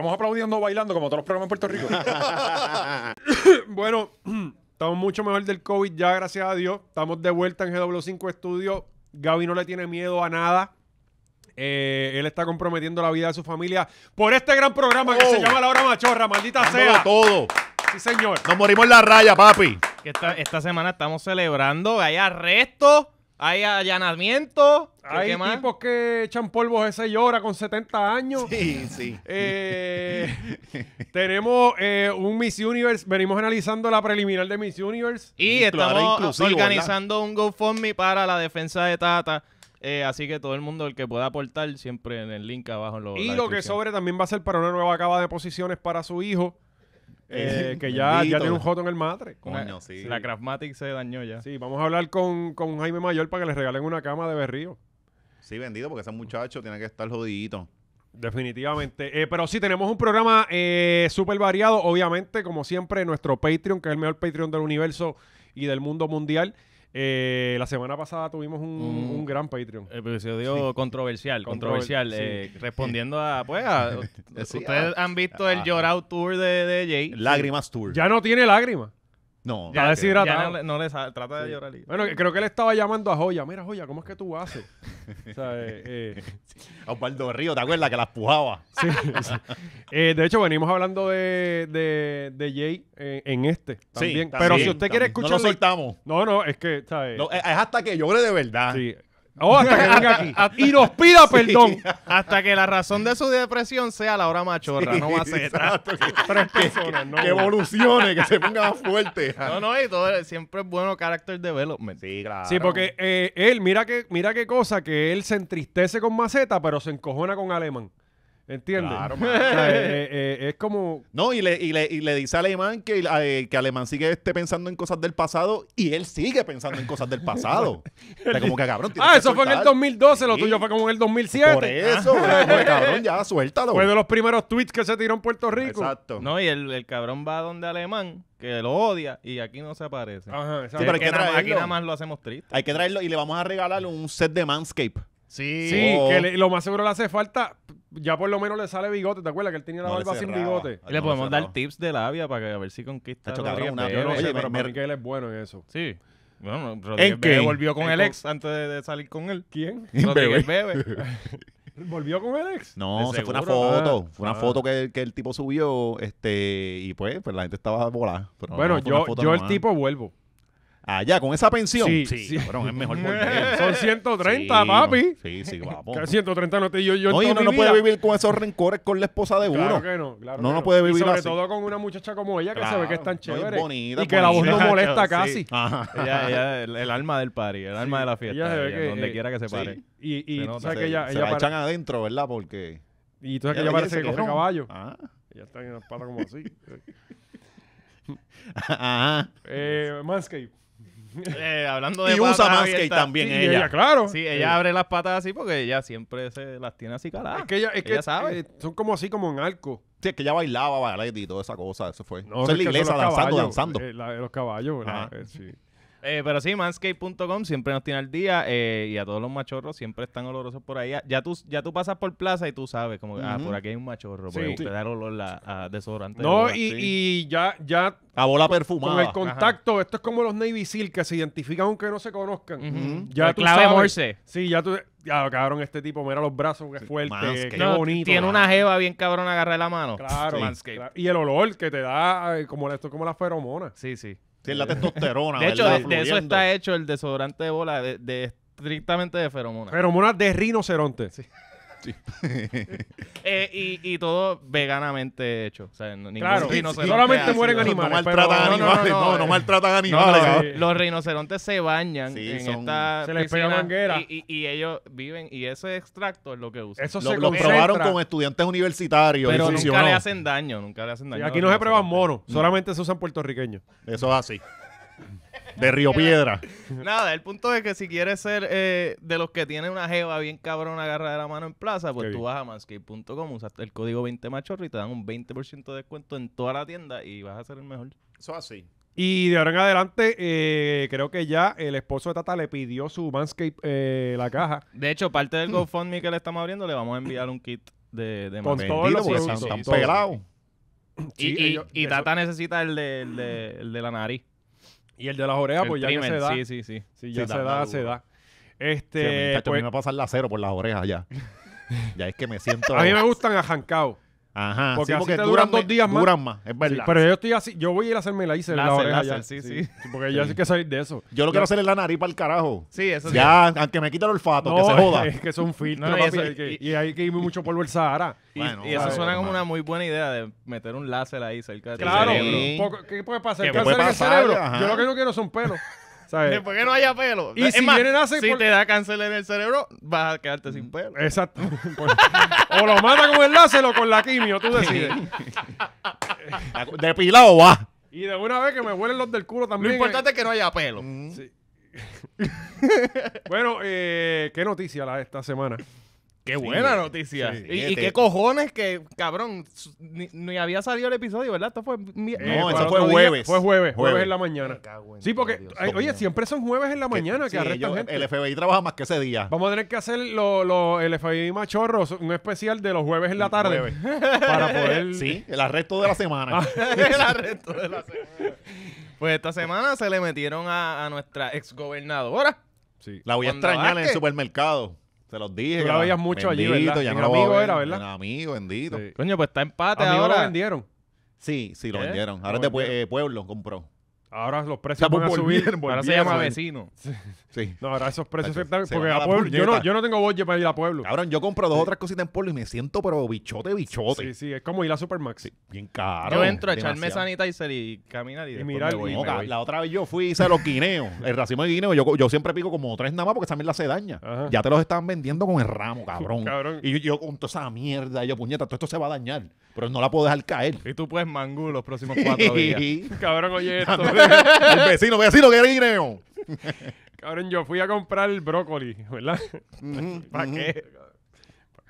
Estamos aplaudiendo bailando como todos los programas en Puerto Rico. bueno, estamos mucho mejor del COVID ya, gracias a Dios. Estamos de vuelta en GW5 Studio. Gaby no le tiene miedo a nada. Eh, él está comprometiendo la vida de su familia por este gran programa que se oh. llama La Hora Machorra, maldita sea. todo. Sí, señor. Nos morimos en la raya, papi. Esta, esta semana estamos celebrando, hay arrestos hay allanamiento. Hay tipos que echan polvos ese llora con 70 años. Sí, sí. Eh, tenemos eh, un Miss Universe. Venimos analizando la preliminar de Miss Universe. Y, estamos organizando Go un GoFundMe para la defensa de Tata. Eh, así que todo el mundo, el que pueda aportar, siempre en el link abajo. lo, y lo que sobre también va a ser para una nueva cava de posiciones para su hijo. Eh, eh, que ya, tiene un joto en el matre. la, sí. Craftmatic se dañó ya. Sí, vamos a hablar con, con Jaime Mayor para que le regalen una cama de berrío. Sí, vendido, porque ese muchacho tiene que estar jodidito. Definitivamente. Eh, pero sí, tenemos un programa súper variado. Obviamente, como siempre, nuestro Patreon, que es el mejor Patreon del universo y del mundo mundial. Eh, la semana pasada tuvimos un, mm. gran Patreon. Episodio controversial, controversial. Eh, respondiendo a, pues, ustedes ah. han visto el ah. Llorado Tour de, de Jay. Lágrimas Tour. Ya no tiene lágrimas. No, ya deshidratado. no, no le trata de llorar. Bueno, creo que le estaba llamando a Joya. Mira, Joya, ¿cómo es que tú haces? o sea, eh, eh. A Osvaldo Río, ¿te acuerdas? Que la pujaba. sí, Eh, de hecho, venimos hablando de, de, de Jay en este también. Pero si usted quiere escuchar. No lo soltamos. No, no, es que. ¿sabes? No, es hasta que llore de verdad. Sí, Oh, venga aquí. y nos pida perdón. Hasta que la razón de su depresión sea la hora machorra, no va Tres personas, que evolucione, que se ponga más fuerte. No, no, y todo, siempre es bueno carácter development. Sí, Sí, porque eh, él, mira que, mira qué cosa, que él se entristece con Maceta, pero se encojona con Alemán. ¿Entiendes? Claro, eh, eh, eh, es como. No, y le, dice a Alemán que, que Alemán sigue este pensando en cosas del pasado y él sigue pensando en cosas del pasado. Es como que cabrón. Ah, eso fue en el 2012, lo tuyo fue como en el 2007. Por eso, ah. cabrón, ya suéltalo. Fue de los primeros tweets que se tiró en Puerto Rico. Exacto. No, y el, cabrón va donde Alemán que lo odia y aquí no se aparece. Ajá, sí, que aquí nada más lo hacemos triste. Hay que traerlo y le vamos a regalar un set de Manscape. Sí, sí que oh. lo más seguro le hace falta ya por lo menos le sale bigote, ¿te acuerdas? Que él tenía la barba sin bigote. le podemos dar tips de labia para que a ver si conquista. a Yo no sé, pero me- que él es bueno en eso. Sí. Bueno, ¿En qué? volvió con el ex antes de, salir con él. ¿Quién? Rodríguez Bebe. ¿Volvió con el ex? No, se fue una foto. fue una ah. foto que, que el tipo subió, este, y pues, pues la gente estaba volada. bueno, yo, yo el tipo vuelvo allá con esa pensión. Sí, sí. es mejor Son 130, papi. Sí, sí, vamos. Que 130 no te yo, yo No, y uno no puede vivir con esos rencores con la esposa de Claro que no, claro No, no puede vivir así. sobre todo con una muchacha como ella que se ve que es tan chévere. y que la voz no molesta casi. Ella, el, alma del party, el alma de la fiesta, donde eh, quiera que se pare. Y, y sabes que ella, se la echan adentro, ¿verdad? Porque. y tú sabes que ella parece que coge caballo. Ah. Ella está en una espalda como así. Ajá. eh, Manscape. Eh, hablando de y usa también ella. claro. Sí, ella abre las patas así porque ella siempre las tiene así caladas. Es que ella, es que, sabe. Eh, son como así, como en arco. Sí, es que ella bailaba, bailaba y toda esa cosa, eso fue. No, es, la inglesa danzando, danzando. Eh, los caballos, sí. Eh, pero sí, manscape.com siempre nos tiene al día eh, y a todos los machorros siempre están olorosos por ahí. Ya tú, ya tú pasas por plaza y tú sabes, como, que, ah, por aquí hay un machorro, te da olor a desodorante. No, y, ya, ya. A bola perfumada. Con el contacto, esto es como los Navy SEAL que se identifican aunque no se conozcan. Ya clave Morse. Sí, ya tú. Ya, cabrón, este tipo, mira los brazos, que fuerte, qué bonito. Tiene una jeva bien cabrón agarrar la mano. Claro, manscape. Y el olor que te da, eh, como, esto como la feromona. Sí, sí la testosterona. De hecho, de, eso está hecho el desodorante de bola, de, estrictamente de feromonas. Feromonas de rinoceronte. Sí. Eh, y, y, todo veganamente hecho. O claro, solamente mueren animales. No maltratan animales. No, eh, maltratan animales. Eh, los rinocerontes se bañan en esta Se les pega manguera. Y, ellos viven, y ese extracto es lo que usan. Eso lo, se probaron con estudiantes universitarios. Pero nunca le hacen daño, nunca le hacen daño. Y aquí no se prueban moros solamente se usan puertorriqueños. Eso es así de Río Piedra. Nada, el punto es que si quieres ser eh, de los que tienen una jeva bien cabrón agarra de la mano en plaza, pues tú vas a manscape.com, usas el código 20machorro y te dan un 20% de descuento en toda la tienda y vas a ser el mejor. Eso así. Y de ahora en adelante, eh, creo que ya el esposo de Tata le pidió su Manscape eh, la caja. De hecho, parte del GoFundMe que le estamos abriendo, le vamos a enviar un kit de, de Con todo el Y, Tata necesita de- el de la nariz. Y el de las orejas, pues ya que se da. Sí, sí, sí. ya se, da, se da. Este. a mí, pues, a pasar la cero por las orejas ya. ya es que me siento. a mí me gustan a ajancados. Ajá, porque, duran, dos días más. Duran más, es verdad. pero yo estoy así, yo voy a ir a hacerme la hice. láser, la Sí, sí, Porque yo sí que salir de eso. Yo lo quiero hacer en la nariz para el carajo. Sí, eso Ya, aunque me quita el olfato, que se joda. Es que es un no, y, hay que ir mucho polvo el Sahara. y, eso suena como una muy buena idea de meter un láser ahí cerca de Claro, ¿qué puede pasar? ¿Qué puede pasar? Yo lo que no quiero son pelos. ¿sabes? Después que no haya pelo. Y si si te da cáncer en el cerebro, vas a quedarte sin mm. pelo. Exacto. o lo mata con el láser o con la quimio, tú decides. Depilado va. Y de una vez que me huelen los del culo también. Lo importante eh. es que no haya pelo. Mm. bueno, eh, qué noticia la de esta semana. Qué buena eh, noticia. y, qué cojones que, cabrón, ni, había salido el episodio, ¿verdad? Esto fue. no, eh, eso fue jueves. fue jueves, jueves, en la mañana. sí, porque, oye, siempre son jueves en la mañana que, El FBI trabaja más que ese día. Vamos a tener que hacer lo, el FBI Machorros un especial de los jueves en la tarde. Para poder. Sí, el arresto de la semana. Ah. el arresto de la semana. Pues esta semana se le metieron a, a nuestra exgobernadora. Sí. La voy a extrañar en el supermercado. Te los dije. Tú la veías mucho allí, ¿verdad? amigo era, ¿verdad? Un amigo, bendito. Coño, pues está empate ahora. lo vendieron. Sí, sí, lo ¿Eh? vendieron. Ahora es de eh, Pueblo, compró. Ahora los precios van a subir. ahora se llama vecino. Sí. No, ahora esos precios están. Porque a Pueblo, yo, no, yo no tengo budget para ir a Pueblo. Cabrón, yo compro dos o otras cositas en Pueblo y me siento, pero bichote, bichote. Sí, sí, es como ir a Supermax. Sí, bien caro. Yo entro a echarme sanitizer y caminar y, y mirar. la, otra vez yo fui y hice los guineos. el racimo de guineos. Yo, yo siempre pico como tres nada más porque esa la se daña. Ya te los están vendiendo con el ramo, cabrón. cabrón. Y yo, yo, con toda esa mierda, yo puñeta, todo esto se va a dañar pero no la puedo dejar caer. Y tú puedes mangú los próximos cuatro días. Cabrón, oye esto. el vecino, vecino, que era Cabrón, yo fui a comprar el brócoli, ¿verdad? ¿Para qué?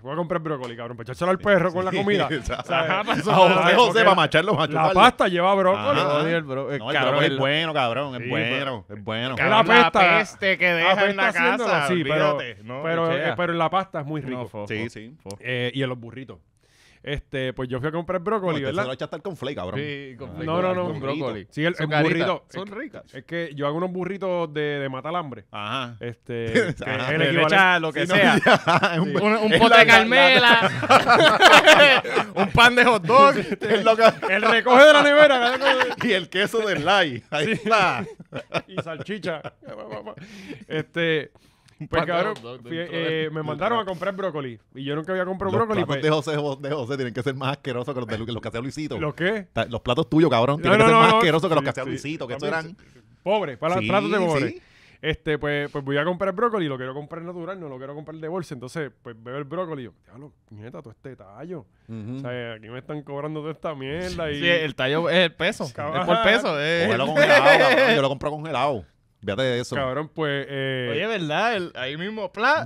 Voy a comprar brócoli, cabrón, para echárselo al perro con la comida. Sí, o sea, pues, a José, para macharlo, macho, La pasta lleva brócoli. Ajá, el bro, brócoli es bueno, cabrón, es bueno, es bueno. Es la, pesta, la peste que deja en la casa, sí, pero, pero, eh, pero, la pasta es muy rico. sí, sí. Eh, y en los burritos. Este, pues yo fui a comprar brócoli, ¿verdad? Se lo echaste con flake, cabrón. Sí, con No, no, no. Con brócoli. Sí, el, burrito. Son ricas. Es que yo hago unos burritos de, de matalambre. Ajá. Este, que lo que sea. un, pote de carmela. un pan de hot dog. el recoge de la nevera. y el queso del light. Ahí está. y salchicha. Este... Pues eh, me mandaron a comprar brócoli. Y yo nunca había comprado Los brócoli. platos pues- de, José, de José tienen que ser más asquerosos que los, de, los que hacía Luisito. ¿Lo qué? Los platos tuyos, cabrón, tienen que ser más asquerosos que los que hacía Luisito, que eso eran... Pobre, para Sí, platos de Este, pues, pues voy a comprar brócoli, lo quiero comprar natural, no lo quiero comprar de bolsa. Entonces, pues veo el brócoli y yo, diablo, nieta, todo este tallo. O sea, aquí me están cobrando toda esta mierda y... Sí, el tallo es el peso. Es por peso. congelado, yo lo compro congelado. Fíjate de eso. Cabrón, pues. Eh... Oye, ¿verdad? ahí mismo, pla.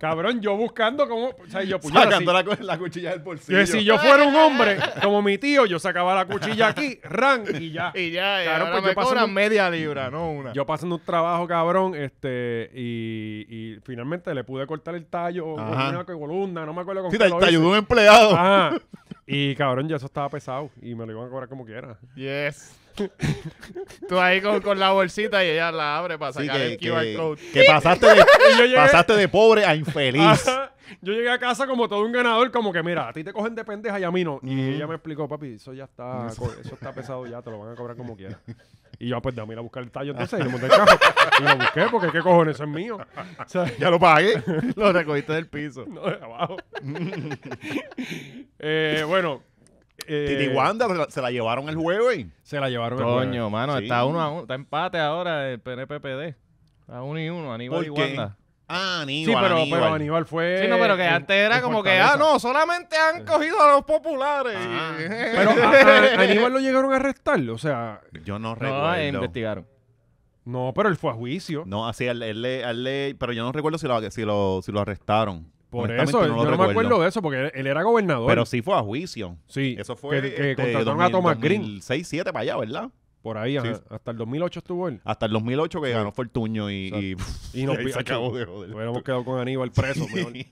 Cabrón, yo, buscando como. O sea, yo Sacando la, cuchilla del bolsillo. Que si yo fuera un hombre, como mi tío, yo sacaba la cuchilla aquí, ran, y ya. Y ya, ahora pues me yo paso. media libra, no una. Yo pasando un trabajo, cabrón, este. Y, y finalmente le pude cortar el tallo, una columna, no me acuerdo cómo sí, te, Te el un empleado. Ajá. Y cabrón, ya eso estaba pesado. Y me lo iban a cobrar como quiera. Yes. Tú ahí con, con, la bolsita y ella la abre para sacar el QR que, pasaste de, pasaste de pobre a infeliz. yo llegué a casa como todo un ganador, como que mira, a ti te cogen de pendeja y a mí no. Y ella me explicó, papi, eso ya está, eso está pesado ya, te lo van a cobrar como quieras. Y yo, ah, pues, dame ir a buscar el tallo entonces y monté carro. y lo busqué porque, ¿qué cojones? es mío. O sea, ya lo pagué. lo recogiste del piso. No, de abajo. Eh, bueno, Titi eh, Wanda se la llevaron el jueves. Se la llevaron el jueves. Coño, mano, está uno a uno, está empate ahora el PNPPD. A uno y uno, Aníbal y Wanda. Ah, Sí, Aníbal, pero, pero Aníbal fue. Sí, no, pero que antes era como que, ah, no, solamente han cogido a los populares. Ah. Pero a, Aníbal lo llegaron a arrestar, O sea, Yo no recuerdo. no, eh, investigaron. no, pero él fue a juicio. No, así, al- él le- pero yo no recuerdo si lo, si lo arrestaron. Por eso, no yo no me acuerdo de eso, porque él, era gobernador. Pero sí fue a juicio. Sí. Eso fue. Que, que este, contrataron a Thomas Green. 6, 7 para allá, ¿verdad? Por ahí, hasta el 2008 estuvo él. Hasta el 2008 que ganó Fortuño y, y, y, se acabó de joder. Hubiéramos quedado con Aníbal preso. ahí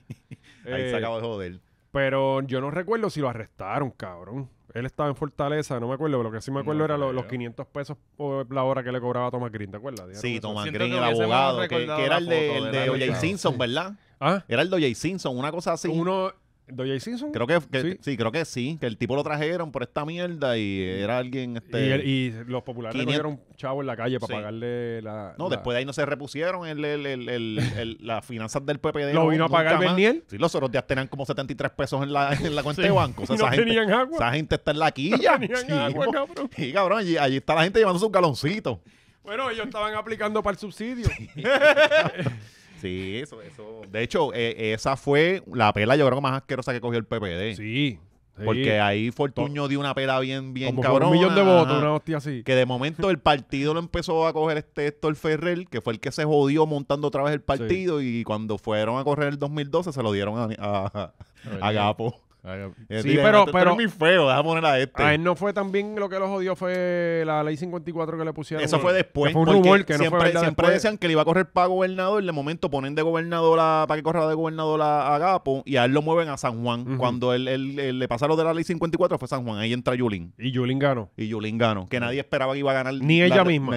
se eh, acabó de joder. Pero yo no recuerdo si lo arrestaron, cabrón. Él estaba en Fortaleza, no me acuerdo, pero lo que sí me acuerdo era los, 500 pesos por la hora que le cobraba a Thomas Green, ¿te acuerdas? Sí, Thomas Green, el abogado, que, era el de, O.J. de, Simpson, ¿verdad? ¿Ah? Era el Dojay Simpson, una cosa así. Uno. ¿Doy Simpson? Creo que, sí. creo que sí. Que el tipo lo trajeron por esta mierda y era alguien. Este, y, los populares le cogieron chavo en la calle para pagarle la. No, después de ahí no se repusieron el, el, las finanzas del PPD. ¿Lo vino a pagar niel Sí, los otros días tenían como 73 pesos en la, en la cuenta de banco. O sea, no esa tenían gente, agua. Esa gente está en la quilla. No agua, cabrón. Sí, cabrón, allí, allí está la gente llevando su caloncito Bueno, ellos estaban aplicando para el subsidio. Sí, eso, eso. De hecho, eh, esa fue la pela, yo creo, que más asquerosa que cogió el PPD. Sí. Porque ahí Fortuño dio una pela bien, bien Como cabrona, Un millón de votos, una hostia así. Que de momento el partido lo empezó a coger este Héctor Ferrer, que fue el que se jodió montando otra vez el partido. Y cuando fueron a correr el 2012, se lo dieron a Gapo. Eh, pero, pero, feo, déjame poner a este. A él no fue tan bien lo que lo jodió fue la ley 54 que le pusieron. Eso fue después. fue un rumor que siempre, decían que le iba a correr para gobernador, y de momento ponen de gobernador para que corra de gobernador a, Gapo y a él lo mueven a San Juan. Cuando él, él, le pasaron de la ley 54 fue San Juan, ahí entra Yulín. Y Yulín ganó. Y Yulín ganó, que nadie esperaba que iba a ganar. Ni ella misma.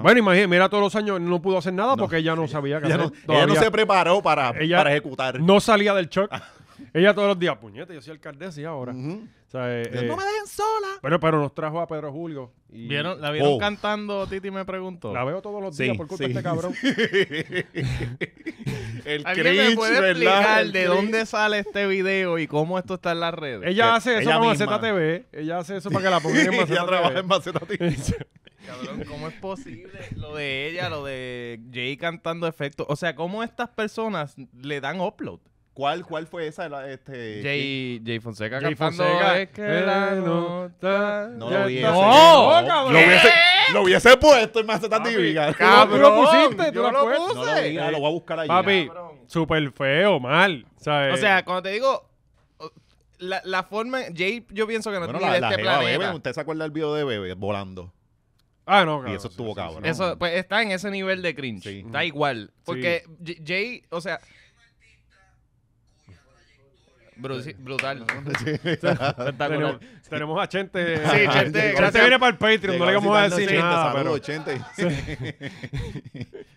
Bueno, imagínate, mira todos los años no pudo hacer nada porque ella no sabía que ella, no, no se preparó para, para ejecutar. No salía del shock. Ella todos los días, puñete, yo soy alcaldesa y ahora. Eh, no eh, me dejen sola. pero, pero nos trajo a Pedro Julio. ¿Vieron, ¿La vieron oh. cantando? Titi me preguntó. La veo todos los días por culpa de este cabrón. El ¿Alguien me puede explicar de dónde sale este video y cómo esto está en las redes? Ella hace eso para con TV. Ella hace eso para que la pongan en Ella trabaja en Maceta TV. Cabrón, ¿cómo es posible lo de ella, lo de Jay cantando efectos? O sea, ¿cómo estas personas le dan upload? ¿Cuál, cuál fue esa? este, Jay, Jay Fonseca Jay Fonseca. que eh, la nota no lo hubiese. No, ¡Oh, lo hubiese, lo hubiese puesto en más tan diviga. Cabrón, tú lo pusiste, tú lo, lo puse. No lo, ah, lo voy a buscar allí. Papi, súper feo, mal. O sea, cuando te digo la, la forma, Jay, yo pienso que no tiene de este la planeta. Bebe, ¿Usted se acuerda del video de Bebe volando? Ah, no, cabrón. Y eso estuvo cabrón. Eso, pues está en ese nivel de cringe. Da Está igual. Porque Jay, o sea, brutal. ¿no? Tenemos, a Chente. Sí, Chente, gracias. viene para el Patreon, no le vamos a decir nada. pero-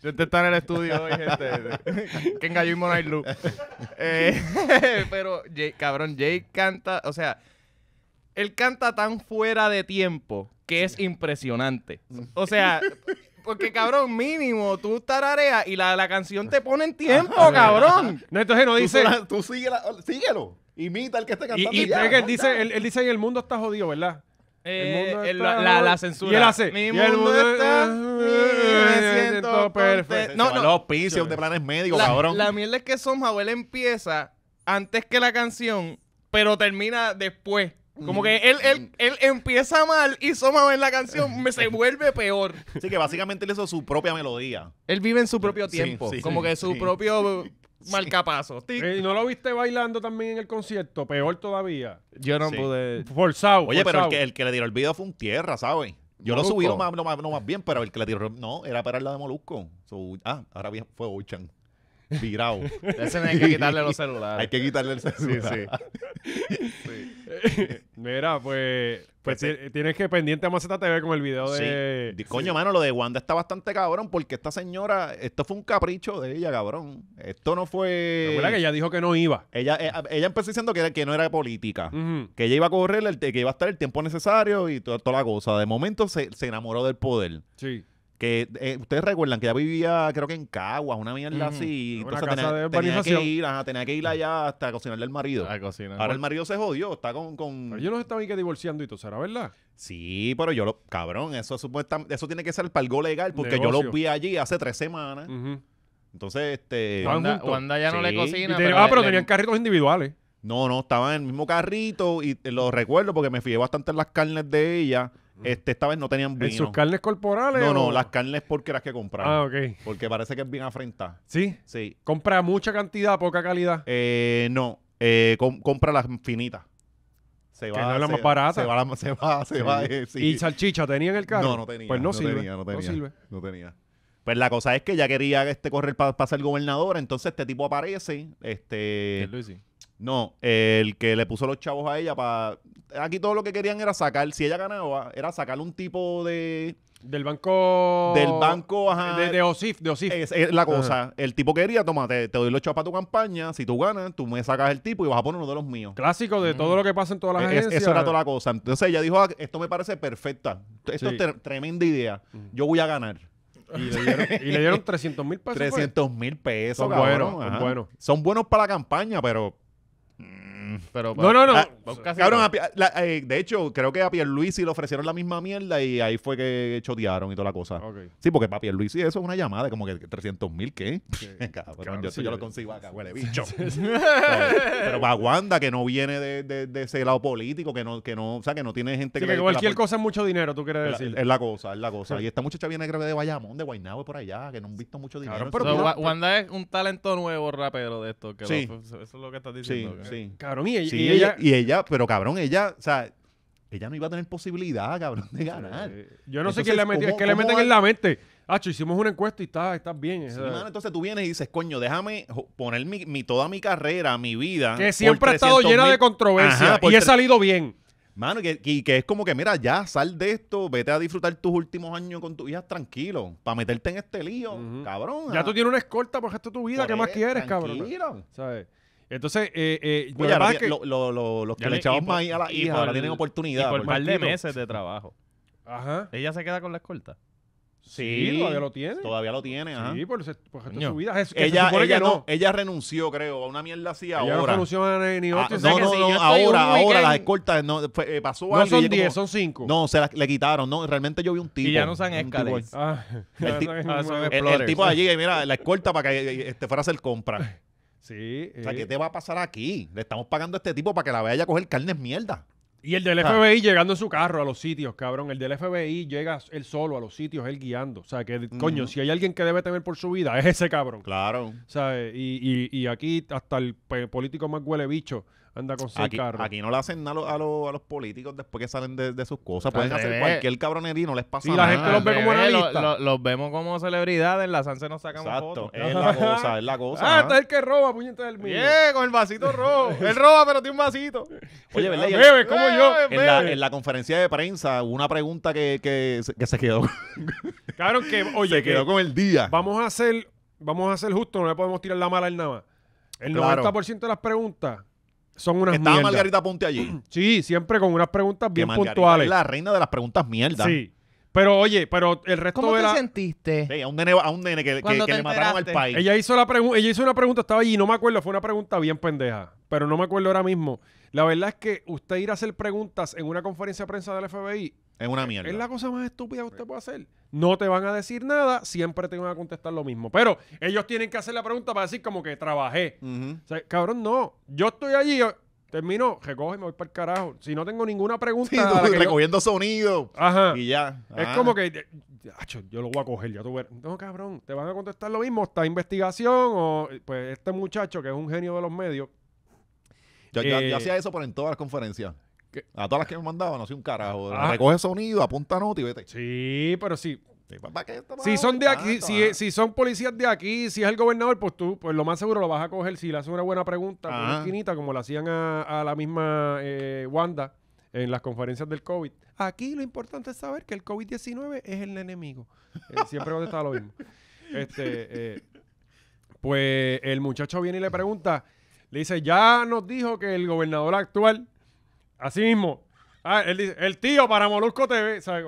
Gente está en el estudio hoy, gente. que en y eh, pero, cabrón, Jay canta, o sea, él canta tan fuera de tiempo que es impresionante. O sea, porque cabrón, mínimo, tú tarareas y la, canción te pone en tiempo, cabrón. No, entonces no dice. Tú, sigue síguelo. Imita al que esté cantando. Y, y él dice, él, dice el mundo está jodido, ¿verdad? El eh, mundo la, la censura. Y él hace, el mundo, está. me siento perfecto. No, no. Los pisos de planes médicos, cabrón. la mierda es que somehow él empieza antes que la canción, pero termina después. Como que él, él, él empieza mal y Soma en la canción me, se vuelve peor. Así que básicamente él hizo su propia melodía. Él vive en su propio tiempo. como que su propio marcapaso. Eh, ¿Y no lo viste bailando también en el concierto? Peor todavía. Yo no pude. Forzado. Oye, pero el que, le tiró el video fue un tierra, ¿sabes? Yo lo subí no más, bien, pero el que le tiró. No, era para la de Molusco. ah, ahora fue Ochan virado. Ese hay que quitarle los celulares. Hay que quitarle el celular. Sí, sí. Mira, pues, pues, pues tienes que pendiente a Maceta TV con el video de. Coño, mano, lo de Wanda está bastante cabrón porque esta señora, esto fue un capricho de ella, cabrón. Esto no fue. Recuerda que ella dijo que no iba. Ella, eh, ella, empezó diciendo que, que no era política, que ella iba a correr, que iba a estar el tiempo necesario y toda, toda la cosa. De momento se, se enamoró del poder. Sí que eh, ustedes recuerdan que ella vivía creo que en Caguas una mierda así tenía, que ir tenía que ir allá hasta cocinarle al marido a cocinar. ahora el marido se jodió está con, con- yo los estaba ahí que divorciando y todo, ¿será verdad? sí pero yo lo cabrón eso supuestamente eso tiene que ser el palgo legal porque yo lo vi allí hace tres semanas entonces este Estaban ya no le ah, pero tenían carritos individuales. no no estaban en el mismo carrito y eh, lo recuerdo porque me fui bastante en las carnes de ella este, esta vez no tenían vino. ¿En sus carnes corporales? No, no, las carnes las que compraron. Ah, ok. Porque parece que es bien afrentada. ¿Sí? Sí. ¿Compra mucha cantidad, poca calidad? Eh, no, eh, compra las finitas. Se va, es la más barata. Se va, se va, se va. Eh, ¿Y salchicha tenía en el carro? No, no tenía. Pues no, sirve. Tenía, no, tenía, no sirve. No tenía. Pues la cosa es que ya quería este correr para ser gobernador, entonces este tipo aparece, este... sí. No, el que le puso los chavos a ella para... Aquí todo lo que querían era sacar, si ella ganaba, era sacar un tipo de... Del banco. Del banco, ajá. De, OSIF, de OSIF. Es, la cosa. El tipo quería, toma, te, doy los chavos para tu campaña. Si tú ganas, tú me sacas el tipo y vas a poner uno de los míos. Clásico de todo lo que pasa en todas las agencias. Eso era toda la cosa. Entonces ella dijo, ah, esto me parece perfecta. Esto es tremenda idea. Yo voy a ganar. Y le dieron, 300 mil pesos. 300 pues. mil pesos, son Son buenos para la campaña, pero Mm. Pero no, no, no. Ah, ah, pues, eh, de hecho, creo que a Pierluisi le ofrecieron la misma mierda y ahí fue que chotearon y toda la cosa. Sí, porque para Pierluisi eso es una llamada, como que 300 mil, ¿qué? yo, lo consigo acá, huele bicho. pero, para Wanda, que no viene de, ese lado político, que no, que no, o sea, que no tiene gente que... cualquier cosa es mucho dinero, tú quieres decir. Es la cosa, es la cosa. Y esta muchacha viene, creo de Bayamón, de Guaynabo, por allá, que no han visto mucho dinero. pero, Wanda es un talento nuevo rapero de esto. Que eso es lo que estás diciendo. Sí, sí. Cabrón, y, ella, pero cabrón, ella, o sea, ella no iba a tener posibilidad, cabrón, de ganar. Eh, yo no sé qué le, meten en la mente. Hacho, hicimos una encuesta y estás está bien. entonces tú vienes y dices, coño, déjame poner mi, toda mi carrera, mi vida. Que siempre ha estado llena de controversia y he salido bien. Mano, y que, es como que, mira, ya sal de esto, vete a disfrutar tus últimos años con tu hija tranquilo, para meterte en este lío, cabrón. Ya tú tienes una escolta por esto resto de tu vida, ¿qué más quieres, cabrón? ¿sabes? Entonces, eh, eh, pues que, los que le echaban a la hija ahora tienen oportunidad. por un de meses de trabajo. Ajá. Ella se queda con la escolta. Sí, todavía lo tiene. Todavía lo tiene, ajá. Sí, Por su vida. Es, Ella, no, ella renunció, creo, a una mierda así no ahora. ni ah, no, no, no, ahora, ahora las escoltas no, eh, pasó algo. No son 10, son 5. No, se las le quitaron, no, realmente yo vi un tipo. Y ya no se han ah, El ah, tipo de allí, mira, la escolta para que eh, este, fuera a hacer compra. Sí. O sea, eh. ¿qué te va a pasar aquí? Le estamos pagando a este tipo para que la vaya a coger carnes mierda. Y el del FBI llegando en su carro a los sitios, cabrón. El del FBI llega él solo a los sitios, él guiando. O sea, que, coño, si hay alguien que debe temer por su vida, es ese cabrón. Claro. O y, y, y aquí hasta el político más huele bicho anda con seis aquí, Aquí no le hacen nada a, a, los políticos después que salen de, sus cosas. Pueden hacer cualquier cabronería no les pasa nada. Y la gente los ve como analistas. los vemos como celebridades. En la Sanse nos sacan Exacto. Es la cosa, es la cosa. Ah, este es el que roba, Puñito del mío. Yeah, con el vasito robo. Él roba, pero tiene un vasito. Oye, ¿verdad? Ah, como yo. En, la, en la, conferencia de prensa, Hubo una pregunta que, que, se quedó. claro que, oye. Se quedó con el día. Vamos a hacer, vamos a hacer justo, no le podemos tirar la mala al nada más. El 90% de las preguntas son Estaba Margarita Ponte allí. Sí, siempre con unas preguntas bien puntuales. Es la reina de las preguntas mierda. Sí. Pero oye, pero el resto ¿Cómo de te sentiste? a un nene, a un que, que, le mataron al país. Ella hizo, la hizo una pregunta, estaba allí, no me acuerdo, fue una pregunta bien pendeja, pero no me acuerdo ahora mismo. La verdad es que usted ir a hacer preguntas en una conferencia de prensa del FBI es una eh, mierda. Es la cosa más estúpida que usted puede hacer. No te van a decir nada, siempre te van a contestar lo mismo. Pero ellos tienen que hacer la pregunta para decir como que trabajé. cabrón, no. Yo estoy allí, termino, recoge, me voy para el carajo. Si no tengo ninguna pregunta. recogiendo sonido. Ajá. Y ya. Es ah. como que, yo lo voy a coger, ya tú No, cabrón, te van a contestar lo mismo. Está investigación o, pues, este muchacho que es un genio de los medios. yo eh, hacía eso por en todas las conferencias. A todas las que me mandaban, no un carajo. Ah. Recoge sonido, apunta nota y vete. Sí, pero sí. Pues, si son de aquí, si, son policías de aquí, si es el gobernador, pues tú, pues lo más seguro lo vas a coger si le haces una buena pregunta, una ah. esquinita, como la hacían a, la misma eh, Wanda en las conferencias del COVID. Aquí lo importante es saber que el COVID-19 es el enemigo. va eh, siempre estar lo mismo. Este, eh, pues el muchacho viene y le pregunta, le dice, ya nos dijo que el gobernador actual Así mismo. Ah, el tío para Molusco TV, ¿sabes?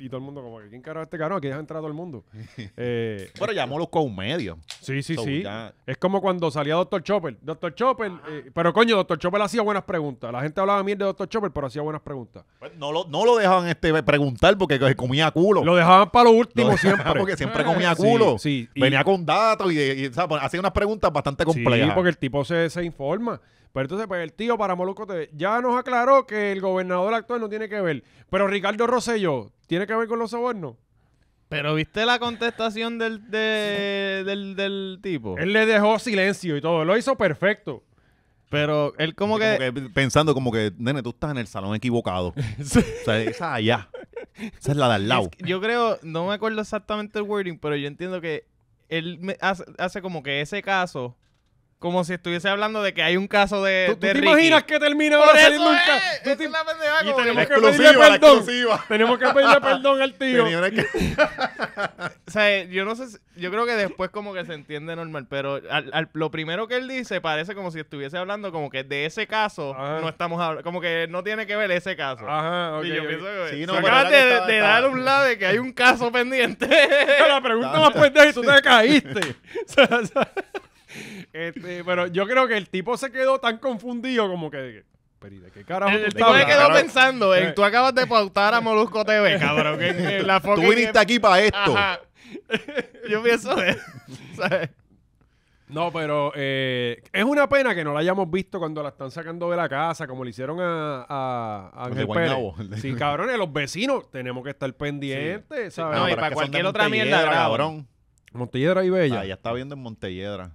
y todo el mundo como ¿quién carajo este carro? Aquí ya entrar a todo el mundo. Eh, Pero ya Molusco es un medio. Sí, sí, sí. Es como cuando salía Dr. Chopper. Dr. Chopper, eh, pero coño, Dr. Chopper hacía buenas preguntas. La gente hablaba bien de Dr. Chopper, pero hacía buenas preguntas. Pues, no, lo, no lo dejaban este, preguntar porque comía culo. Lo dejaban para lo último siempre. Porque siempre comía culo. Sí, Venía con datos y, pues, hacía unas preguntas bastante complejas. Sí, porque el tipo se, se informa. Pero pues entonces, pues, el tío para Moluco ya nos aclaró que el gobernador actual no tiene que ver. Pero Ricardo Rosselló, ¿tiene que ver con los sobornos? Pero viste la contestación del, tipo. Él le dejó silencio y todo. Lo hizo perfecto. Pero él como, que... Pensando como que, nene, tú estás en el salón equivocado. O sea, esa allá. Esa es la de al lado. yo creo, no me acuerdo exactamente el wording, pero yo entiendo que él hace como que ese caso como si estuviese hablando de que hay un caso de. ¿Tú, ¿tú te imaginas que termina Por ahora salir nunca? Es, pendeja, y tenemos que pedirle perdón. Tenemos que pedirle perdón al tío. o sea, yo no sé. yo creo que después como que se entiende normal, pero al, al, lo primero que él dice parece como si estuviese hablando como que de ese caso no estamos hablando. Como que no tiene que ver ese caso. Ajá, ok, y yo pienso que. Sí, acabas de, dar un lado de que hay un caso pendiente. pero la pregunta más pendeja y tú te caíste. Este, pero yo creo que el tipo se quedó tan confundido como que. Pero qué carajo el, tipo me quedó pensando eh. tú acabas de pautar a Molusco TV, eh, cabrón. Eh, tú viniste em- aquí para esto. Yo pienso No, pero es una pena que no la hayamos visto cuando la están sacando de la casa, como le hicieron a, a, a Ángel Sí, cabrones, los vecinos tenemos que estar pendientes, No, y para cualquier otra mierda, cabrón. Montelledra y Bella. Ah, ya está viendo en Montelledra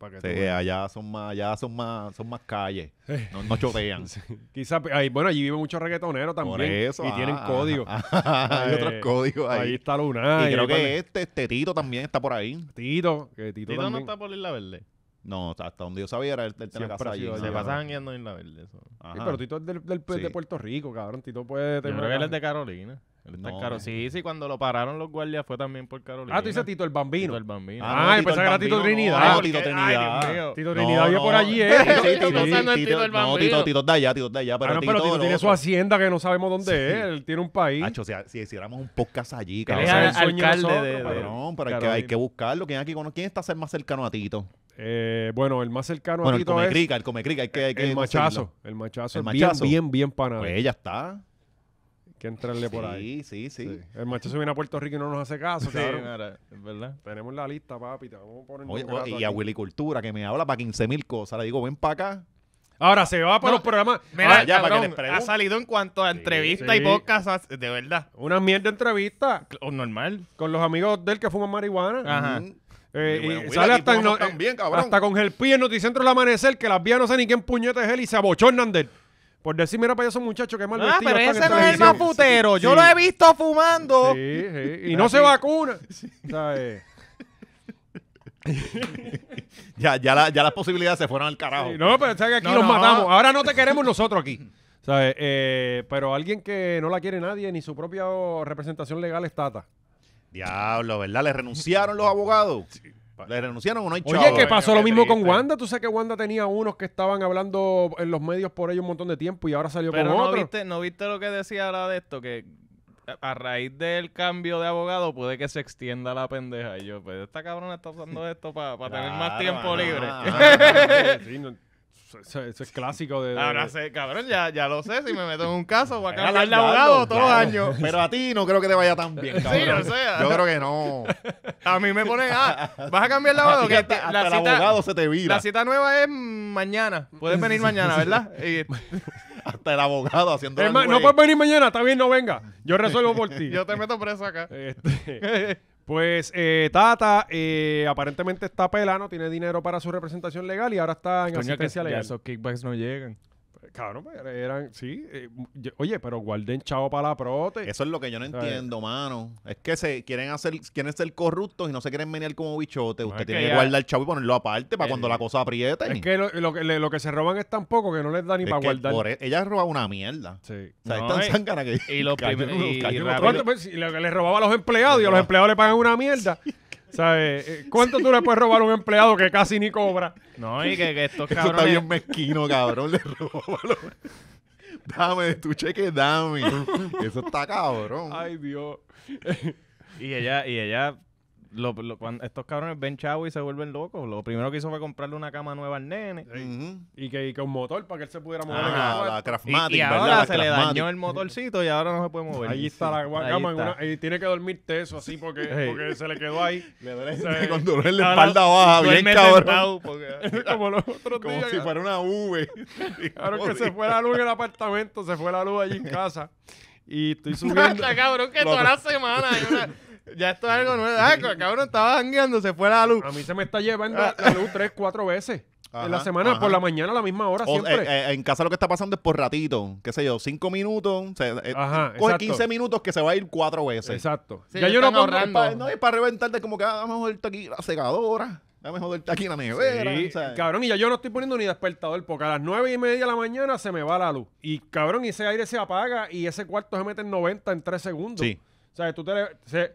allá son más, allá son más, son más calles. No, no chotean. Pues, ahí, bueno, allí viven muchos reggaetoneros también. y tienen ah, código hay otros eh, códigos ahí. Ahí está Lunar. Y, creo que este, este Tito también está por ahí. Tito, que Tito, no está por Isla Verde. No, hasta donde yo sabía era el, Se pasaban yendo en Isla Verde. pero Tito es del, de Puerto Rico, cabrón. Tito puede... Yo es de Carolina. Él está no, en Carolina. Sí, sí, cuando lo pararon los guardias fue también por Carolina. Ah, tú dices Tito el Bambino. Tito el Bambino. Ah, ah no, pensaba que era Tito Trinidad. No, ah, Tito Trinidad. Ay, Dios mío. Tito Trinidad vio por allí, ¿eh? Sí, Tito, sí, Tito, Tito el Bambino. No, Tito, Tito está allá, Tito está allá. Pero, ah, no, pero Tito, tiene su hacienda que no sabemos dónde sí. es. Él tiene un país. Hacho, si, si hiciéramos un podcast allí, cabrón. Es el alcalde de... Cabrón, pero hay que que hay buscarlo. ¿Quién está más cercano a Tito? Eh, bueno, el más cercano bueno, a Tito el comecrica, es... El Comecrica, el Comecrica. Hay que, el, machazo, el machazo. El machazo. Bien, bien, bien panado. Pues ya está que entrarle por ahí. Sí, sí, sí. El macho se viene a Puerto Rico y no nos hace caso. claro. es verdad. Tenemos la lista, papi. Te vamos a poner Oye, y a Willy Cultura, que me habla para 15 mil cosas. Le digo, ven para acá. Ahora se va para los programas. Mira, ah, ya, ha salido en cuanto a entrevistas y podcast, de verdad. Una mierda entrevista normal. con los amigos del que fuman marihuana. Ajá. Y sale hasta, hasta con el pie en Noticentro del amanecer que las vías no sé ni quién puñete es él y se abochornan de por decir, mira para esos muchachos que mal Ah, pero ese no es el más putero. Yo lo he visto fumando. Sí, Y no se vacuna. Eh. Ya, ya, ya las posibilidades se fueron al carajo. no, pero sabes que aquí nos los matamos. Ahora no te queremos nosotros aquí. ¿Sabes? Eh, eh, pero alguien que no la quiere nadie, ni su propia representación legal estáta. Diablo, ¿verdad? Le renunciaron los abogados. Le renunciaron o no hay Oye, que pasó lo mismo con Wanda. Tú sabes que Wanda tenía unos que estaban hablando en los medios por ellos un montón de tiempo y ahora salió Pero con no ¿No viste lo que decía ahora de esto? Que a raíz del cambio de abogado puede que se extienda la pendeja. Y yo, pues esta cabrona está usando esto para tener más tiempo libre. Eso, es clásico de, Ahora sé, cabrón, ya, ya lo sé. Si me meto en un caso, voy a cambiar abogado todos los años. Pero a ti no creo que te vaya tan bien, cabrón. Sí, yo, sé, ¿eh? yo creo que no. A mí me ponen, ah, vas a cambiar de abogado. hasta, el abogado se te vira. La cita nueva es mañana. Puedes venir mañana, ¿verdad? hasta el abogado haciendo el No puedes venir mañana, está bien, no venga. Yo resuelvo por ti. yo te meto preso acá. Este... Pues eh, Tata eh, aparentemente está pelano, tiene dinero para su representación legal y ahora está en asistencia legal. esos kickbacks no llegan pero pues, eran, sí. Eh, oye, pero guarden chavo para la prote. Eso es lo que yo no entiendo, mano. Es que se quieren hacer, quieren ser corruptos y no se quieren menear como bichote. Usted tiene que, guardar el chavo y ponerlo aparte para eh, cuando la cosa apriete. Es que lo, que se roban es tan poco que no les da ni para guardar. E, ella roba una mierda. Sí. O sea, es eh, que. Y, lo que le robaba a los empleados y a los empleados le pagan una mierda. ¿Sabes? Eh, ¿Cuánto tú le puedes robar a un empleado que casi ni cobra? No, y que, que estos Eso está bien mezquino, cabrón. Le los... Dame, tu cheque, dame. Eso está cabrón. Ay, Dios. y ella, y ella estos cabrones ven chavo y se vuelven locos. Lo primero que hizo fue comprarle una cama nueva al nene. Y que, un motor para que él se pudiera mover. la y, ahora se le dañó el motorcito y ahora no se puede mover. Ahí está la cama. y tiene que dormir teso así porque, se le quedó ahí. Le duele con dolor la espalda baja, bien como los otros días. si fuera una V. claro que se fue la luz en el apartamento, se fue la luz allí en casa. Y estoy subiendo. cabrón, que toda la semana. Ya esto es algo nuevo. Ah, cabrón, estaba jangueando, se fue la luz. A mí se me está llevando la luz tres, cuatro veces. en la semana, por la mañana, a la misma hora, eh, siempre. Eh, en casa lo que está pasando es por ratito, qué sé yo, cinco minutos, o eh, coge quince 15 minutos que se va a ir cuatro veces. Exacto. ya yo no para, no, y para reventarte como que ah, vamos a joderte aquí la cegadora vamos a joderte aquí la nevera. cabrón, y ya yo no estoy poniendo ni despertador, porque a las nueve y media de la mañana se me va la luz. Y cabrón, y ese aire se apaga y ese cuarto se mete en 90 en tres segundos. Sí. O sea, tú te... Le,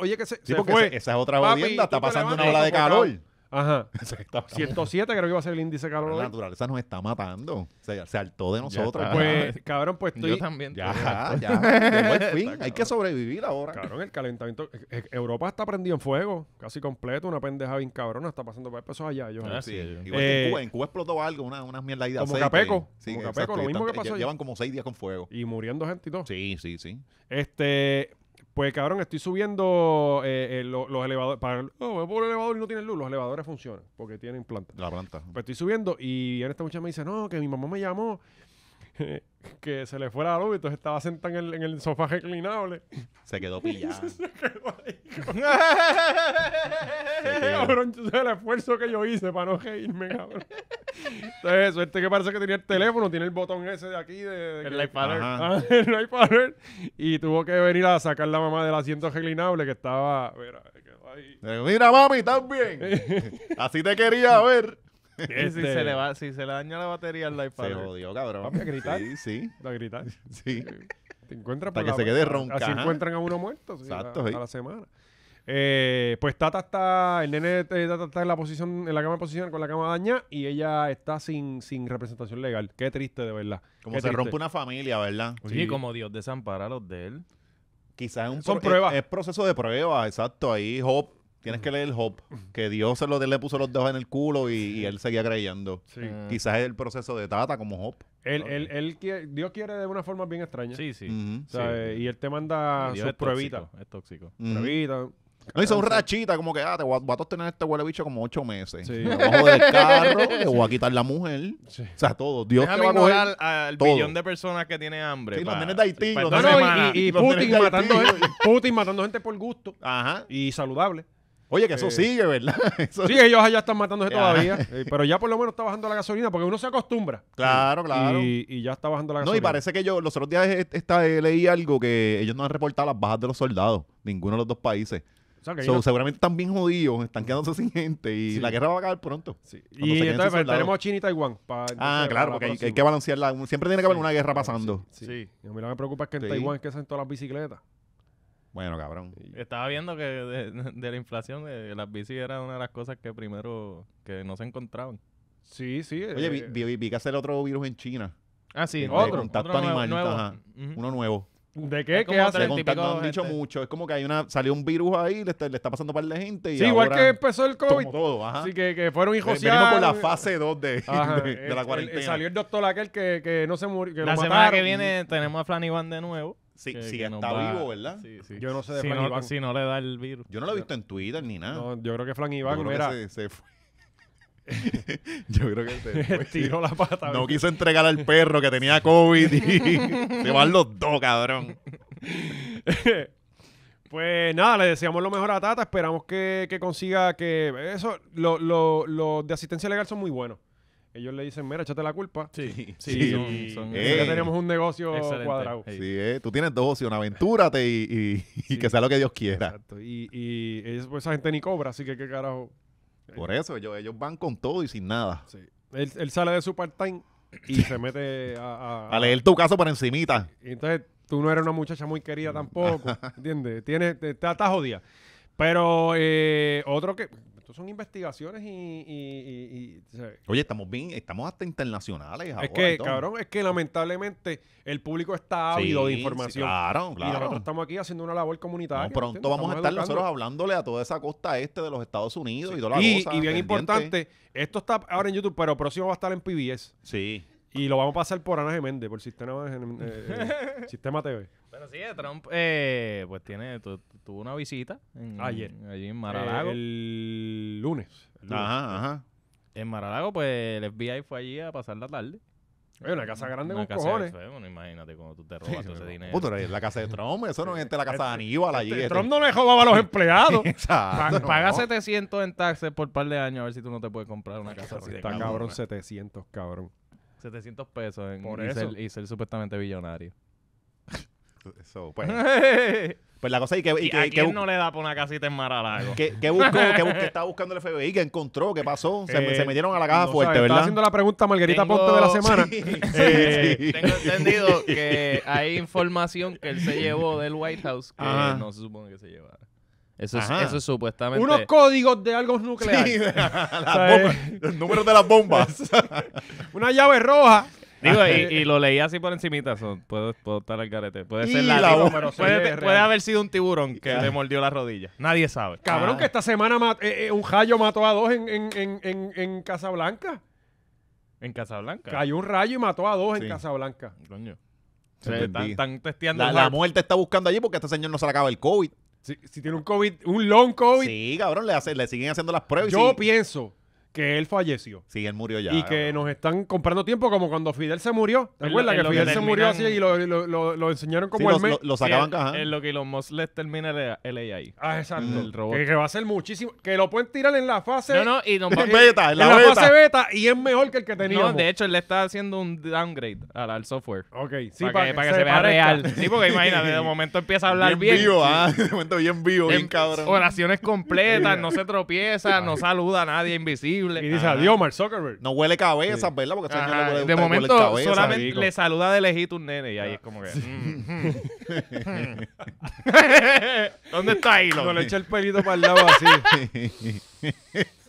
oye, que se, sí, Esa es otra vivienda, está pasando una ola de calor. Ajá. Ajá. 107 creo que iba a ser el índice calor. La naturaleza nos está matando. Se, se hartó de nosotros. Pues, cabrón, pues estoy... Yo también. Ya, ya. ya. fin. Hay que sobrevivir ahora. Cabrón, el calentamiento... E-, e-, Europa está prendido en fuego. Casi completo. Una pendeja bien cabrona. Está pasando por pesos allá. Yo, ah, sí. Igual que en eh, Cuba. En Cuba explotó algo. Unas una mierda de Como Capeco. Sí, como Capeco. Lo mismo que pasó Llevan como seis días con fuego. Y muriendo gente y todo. Sí, sí, sí. Este... Pues cabrón, estoy subiendo eh, eh, los, elevadores. Para, oh, me el elevador y no tiene luz. Los elevadores funcionan porque tienen planta. La planta. Pues estoy subiendo y en esta muchacha me dice, no, que mi mamá me llamó que se le fue la luz, entonces estaba sentado en el, sofá reclinable. Se quedó pillado. se quedó ahí. el esfuerzo que yo hice para no reírme, cabrón. Entonces, suerte que parece que tenía el teléfono, tiene el botón ese de aquí. De, el iPad ah, el iPad Y tuvo que venir a sacar la mamá del asiento reclinable que estaba... Mira, mami, también Así te quería ver si, se le este, va, se le daña la batería al iPhone Se jodió, cabrón. ¿Va a gritar. Sí, sí. A gritar. Sí. Eh, te para que se quede ronca. Así encuentran a uno muerto. Exacto. la semana. Eh, pues Tata está, el nene eh, Tata está en la posición, en la cama de posición con la cama dañada y ella está sin, sin representación legal. Qué triste de verdad. Como se rompe una familia, ¿verdad? Sí, como Dios desampara a los de él. Quizás es un Son Es, proceso de prueba, exacto. Ahí Hope Tienes que leer el Hop, que Dios se lo, le puso los dedos en el culo y, él seguía creyendo. Ah. Quizás es el proceso de Tata como Hop. Él, él, él Dios quiere de una forma bien extraña. Sí, sí. Y él te manda sus pruebitas. Es tóxico. Uh No hizo un rachita, como que, ah, te voy a, tener este huele bicho como ocho meses. Sí. del carro, a quitar la mujer. O sea, todo. Dios te va a coger al, billón de personas que tienen hambre. Y pa, los Haití. no, y, Putin, matando gente, Putin matando gente por gusto. Ajá. Y saludable. Oye, que eso sigue, ¿verdad? Sí, ellos allá están matándose todavía. Eh, pero ya por lo menos está bajando la gasolina, porque uno se acostumbra. Claro, claro. Y, ya está bajando la gasolina. No, y parece que yo, los otros días está eh, leí algo que ellos no han reportado las bajas de los soldados, ninguno de los dos países. O Seguramente están bien jodidos, están quedándose sin gente y la guerra va a acabar pronto. Sí. Y entonces pues, tenemos a China y Taiwán. ah, claro, porque hay, que que balancearla. Siempre tiene que haber una guerra pasando. Sí, A mí lo que me preocupa es que en Taiwán es que hacen todas las bicicletas. Bueno, cabrón. Estaba viendo que de, la inflación de eh, las bicis era una de las cosas que primero que no se encontraban. Sí, sí. Oye, vi, eh, que hacer otro virus en China. Ah, sí, este, otro. contacto animal, uno nuevo. ¿De qué? ¿Qué hace? no han dicho mucho. Es como que hay una, salió un virus ahí, le está, pasando para la gente. Y sí, igual que empezó el COVID. Como todo, ajá. Así que, fueron hijos Venimos la fase 2 de, la cuarentena. salió el doctor aquel que, no se murió. la semana que viene tenemos a Flanivan de nuevo. Si, está vivo, ¿verdad? Yo no sé de si no, Iván. Si no le da el virus. Yo no lo he visto en Twitter ni nada. yo creo que Frank Iván, mira... fue. yo creo que se tiró la pata. No quiso entregar al perro que tenía COVID y se van los dos, cabrón. Pues nada, le deseamos lo mejor a Tata. Esperamos que, que consiga que. Eso, los lo, lo de asistencia legal son muy buenos ellos le dicen, mira, échate la culpa. Sí, sí. Son, Ya eh. tenemos un negocio cuadrado. Sí, eh. tú tienes dos opciones, aventúrate y, y, que sea lo que Dios quiera. Exacto. Y, pues, esa gente ni cobra, así que qué carajo. Por eso, ellos, van con todo y sin nada. Sí. Él, sale de su part-time y se mete a, a, leer tu caso por encimita. entonces, tú no eres una muchacha muy querida mm. tampoco, ¿entiendes? te, estás jodida. Pero eh, otro que esto son investigaciones y... Oye, estamos bien, estamos hasta internacionales. Es que, cabrón, es que lamentablemente el público está ávido de información. claro, claro. Y nosotros estamos aquí haciendo una labor comunitaria. pronto vamos a estar nosotros hablándole a toda esa costa este de los Estados Unidos y toda la cosa. Y bien importante, esto está ahora en YouTube, pero próximo va a estar en PBS. Sí. Y lo vamos a pasar por Ana Geméndez, por Sistema, eh, eh, Sistema TV. Pero sí, Trump eh, pues tiene, tu, tuvo una visita. Ayer. Allí en eh, Maralago. el, lunes, Ajá, ajá. En Maralago, pues el FBI fue allí a pasar la tarde. Oye, una casa grande una con casa cojones. bueno, imagínate cuando tú te robas todo ese dinero. Puto, la casa de Trump, eso no es la casa de este, Aníbal este, allí. Trump este. no le jodaba a los empleados. Paga 700 en taxes por par de años a ver si tú no te puedes comprar una casa Está cabrón, 700, cabrón. 700 pesos en, y, Ser, supuestamente billonario. eso pues, pues la cosa es que... Y, que, a no le da por una casita en Maralago? ¿Qué, qué buscó? ¿Qué, estaba buscando el FBI? ¿Qué encontró? ¿Qué pasó? Se, eh, metieron a la caja fuerte, ¿verdad? Estaba haciendo la pregunta Marguerita Margarita Ponte de la semana. Sí, sí. Eh, Tengo entendido que hay información que él se llevó del White House que no se supone que se llevara. Eso es, supuestamente. Unos códigos de algo nuclear. Sí, los números de las bombas. Una llave roja. y, lo leí así por encimita, puedo, estar al garete. Puede haber sido un tiburón que le mordió la rodilla. Nadie sabe. Cabrón, ah. que esta semana eh, eh, un rayo mató a dos en, en, en, en, en Casablanca. ¿En Casablanca? Cayó un rayo y mató a dos en Casablanca. Coño. Están, testeando. La, muerte está buscando allí porque este señor no se le acaba el COVID. Si, tiene un COVID, un long COVID. Sí, cabrón, le, hace, le siguen haciendo las pruebas. Yo pienso que él falleció. Sí, él murió ya. Y que nos están comprando tiempo como cuando Fidel se murió. ¿Te acuerdas que Fidel se murió así y lo, enseñaron como sí, el lo, lo sacaban caja. En lo que los Musk termina el, AI. Ah, exacto. robot. Que, va a ser muchísimo. Que lo pueden tirar en la fase... No, no, y no va, beta, en la, fase beta y es mejor que el que teníamos. de hecho, él le está haciendo un downgrade al, software. Ok, sí, para, que, se, vea real. Sí, porque imagínate, de momento empieza a hablar bien. Bien vivo, ah, de momento bien vivo, bien, bien cabrón. Oraciones completas, no se tropieza, no saluda a nadie invisible. Y dice adiós, Mark Zuckerberg. No huele cabeza, ¿verdad? Porque ese le cabeza. de momento solamente le saluda de lejito un nene y ahí es como que. Mm, mm. ¿Dónde está Elon? No le echa el pelito para el lado así.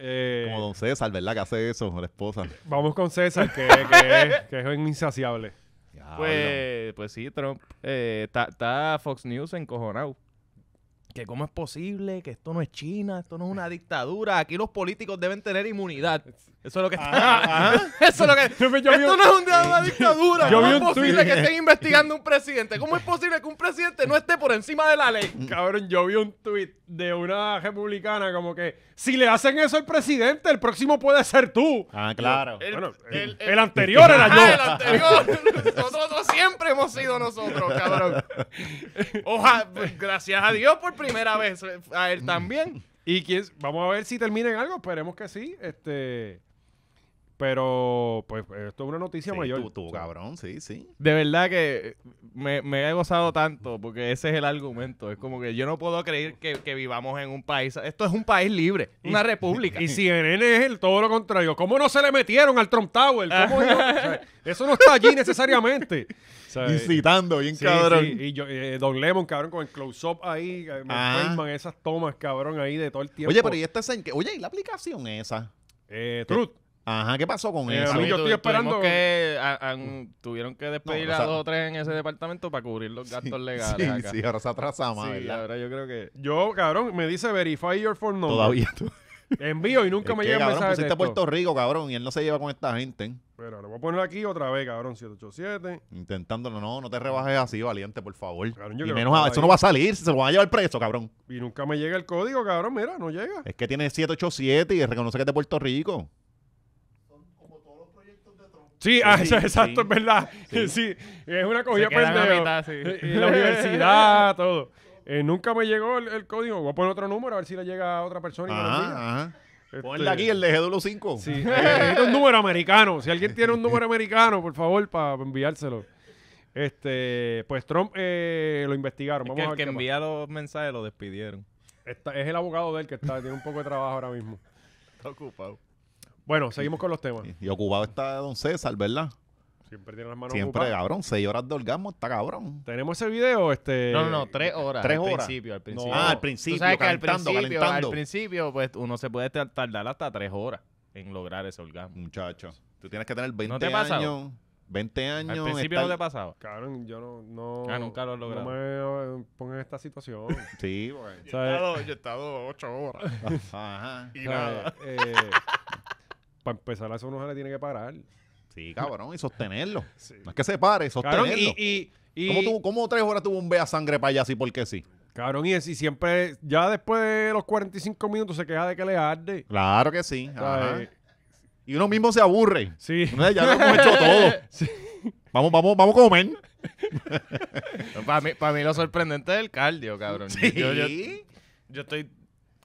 Eh, como don César, ¿verdad? Que hace eso, la esposa. Vamos con César, que, que, es insaciable. Pues, pues sí, Trump. Está eh, Fox News encojonado cómo es posible, que esto no es China, esto no es una dictadura, aquí los políticos deben tener inmunidad. Eso es lo que está. eso es lo que. Yo, esto no es una, dictadura. ¿Cómo es posible que estén investigando un presidente? ¿Cómo es posible que un presidente no esté por encima de la ley? Cabrón, yo vi un tuit de una republicana como que si le hacen eso al presidente, el próximo puede ser tú. Ah, claro. El, bueno, el, anterior era yo. Ah, el anterior. nosotros siempre hemos sido nosotros, cabrón. Ojalá, pues, gracias a Dios por primera vez a él también. Y vamos a ver si termina en algo, esperemos que sí. Este. Pero, pues, esto es una noticia mayor. Tú, cabrón, sí, sí. De verdad que me, he gozado tanto, porque ese es el argumento. Es como que yo no puedo creer que, vivamos en un país. Esto es un país libre, una y, república. Y CNN es el, todo lo contrario. ¿Cómo no se le metieron al Trump Tower? eso no está allí necesariamente. Incitando, bien cabrón. Y yo, eh, Don Lemon, cabrón, con el close-up ahí, eh, me ah. esas tomas, cabrón, ahí de todo el tiempo. Oye, pero ¿y esta es Oye, ¿y la aplicación esa? Eh, Truth. Ajá, ¿qué pasó con eh, eso? yo estoy esperando. Que, tuvieron que despedir a dos o tres en ese departamento para cubrir los gastos legales. Sí, sí, ahora se atrasa más. Sí, ¿verdad? ahora yo creo que. Yo, cabrón, me dice verify your phone number. Todavía tú. Envío y nunca me lleva llega mensaje. Pusiste Puerto Rico, cabrón, y él no se lleva con esta gente. Espera, lo voy a poner aquí otra vez, cabrón, 787. Intentándolo, no, no te rebajes así, valiente, por favor. y menos, eso no va a salir, se lo van a llevar preso, cabrón. Y nunca me llega el código, cabrón, mira, no llega. Es que tiene 787 y reconoce que es de Puerto Rico. como todos proyectos Sí, ah, sí, exacto, es verdad. Sí. es una cogida La universidad, todo. Eh, nunca me llegó el, código. Voy a poner otro número a ver si le llega a otra persona. y ajá. Ponle este, aquí el de GW5. Sí, eh, un número americano. Si alguien tiene un número americano, por favor, para enviárselo. Este, pues Trump eh, lo investigaron. el que envía los mensajes lo despidieron. es el abogado de él que está, tiene un poco de trabajo ahora mismo. Está ocupado. Bueno, seguimos con los temas. Y ocupado está Don César, ¿verdad? Siempre tiene las manos Siempre, cabrón. Seis horas de orgasmo está cabrón. Tenemos ese video, este... No, no, tres horas. al Principio, al principio. Ah, al principio, al principio, pues uno se puede tardar hasta tres horas en lograr ese orgasmo. Muchacho, tú tienes que tener 20 años. años. Al principio pasaba. yo no. Ah, nunca lo me pongo en esta situación. sí, Yo, yo horas. Ajá. Y nada. Eh, para empezar, a eso uno tiene que parar. Sí, cabrón, y sostenerlo. No es que se pare, sostenerlo. ¿Cómo, tres horas tú bombeas sangre para allá así porque sí? Cabrón, y, es, y siempre, ya después de los 45 minutos se queja de que le arde. Claro que sí. Y uno mismo se aburre. Sí. Ya lo hemos hecho todo. Sí. Vamos, vamos, vamos a comer. para, mí, lo sorprendente es el cardio, cabrón. Sí. yo estoy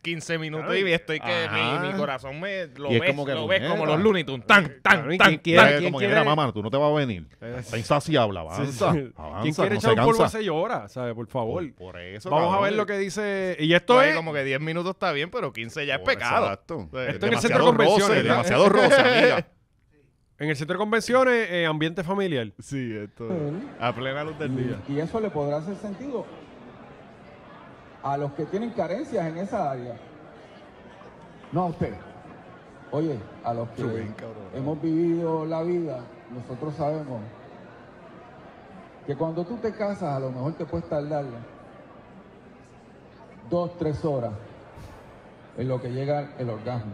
15 minutos y estoy que mi, mi, corazón me lo ves, como, lo ves como los Looney Tunes, tan, tan, tan. tan quiere, como quiere? mamá, tú no te vas a venir. Está insaciable, avanza, sí, avanza ¿Quién quiere no echar un polvo hace llora? ¿Sabes? Por favor. Por, eso, Vamos a ver lo que dice... Y esto es... como que 10 minutos está bien, pero 15 ya es pecado. Exacto. Esto en el centro de convenciones. Demasiado rosa, amiga. En el centro de convenciones, ambiente familiar. Sí, esto. A plena luz del día. Y eso le podrá hacer sentido a los que tienen carencias en esa área. No a usted. Oye, a los que hemos vivido la vida, nosotros sabemos que cuando tú te casas a lo mejor te puedes tardar dos, tres horas en lo que llega el orgasmo.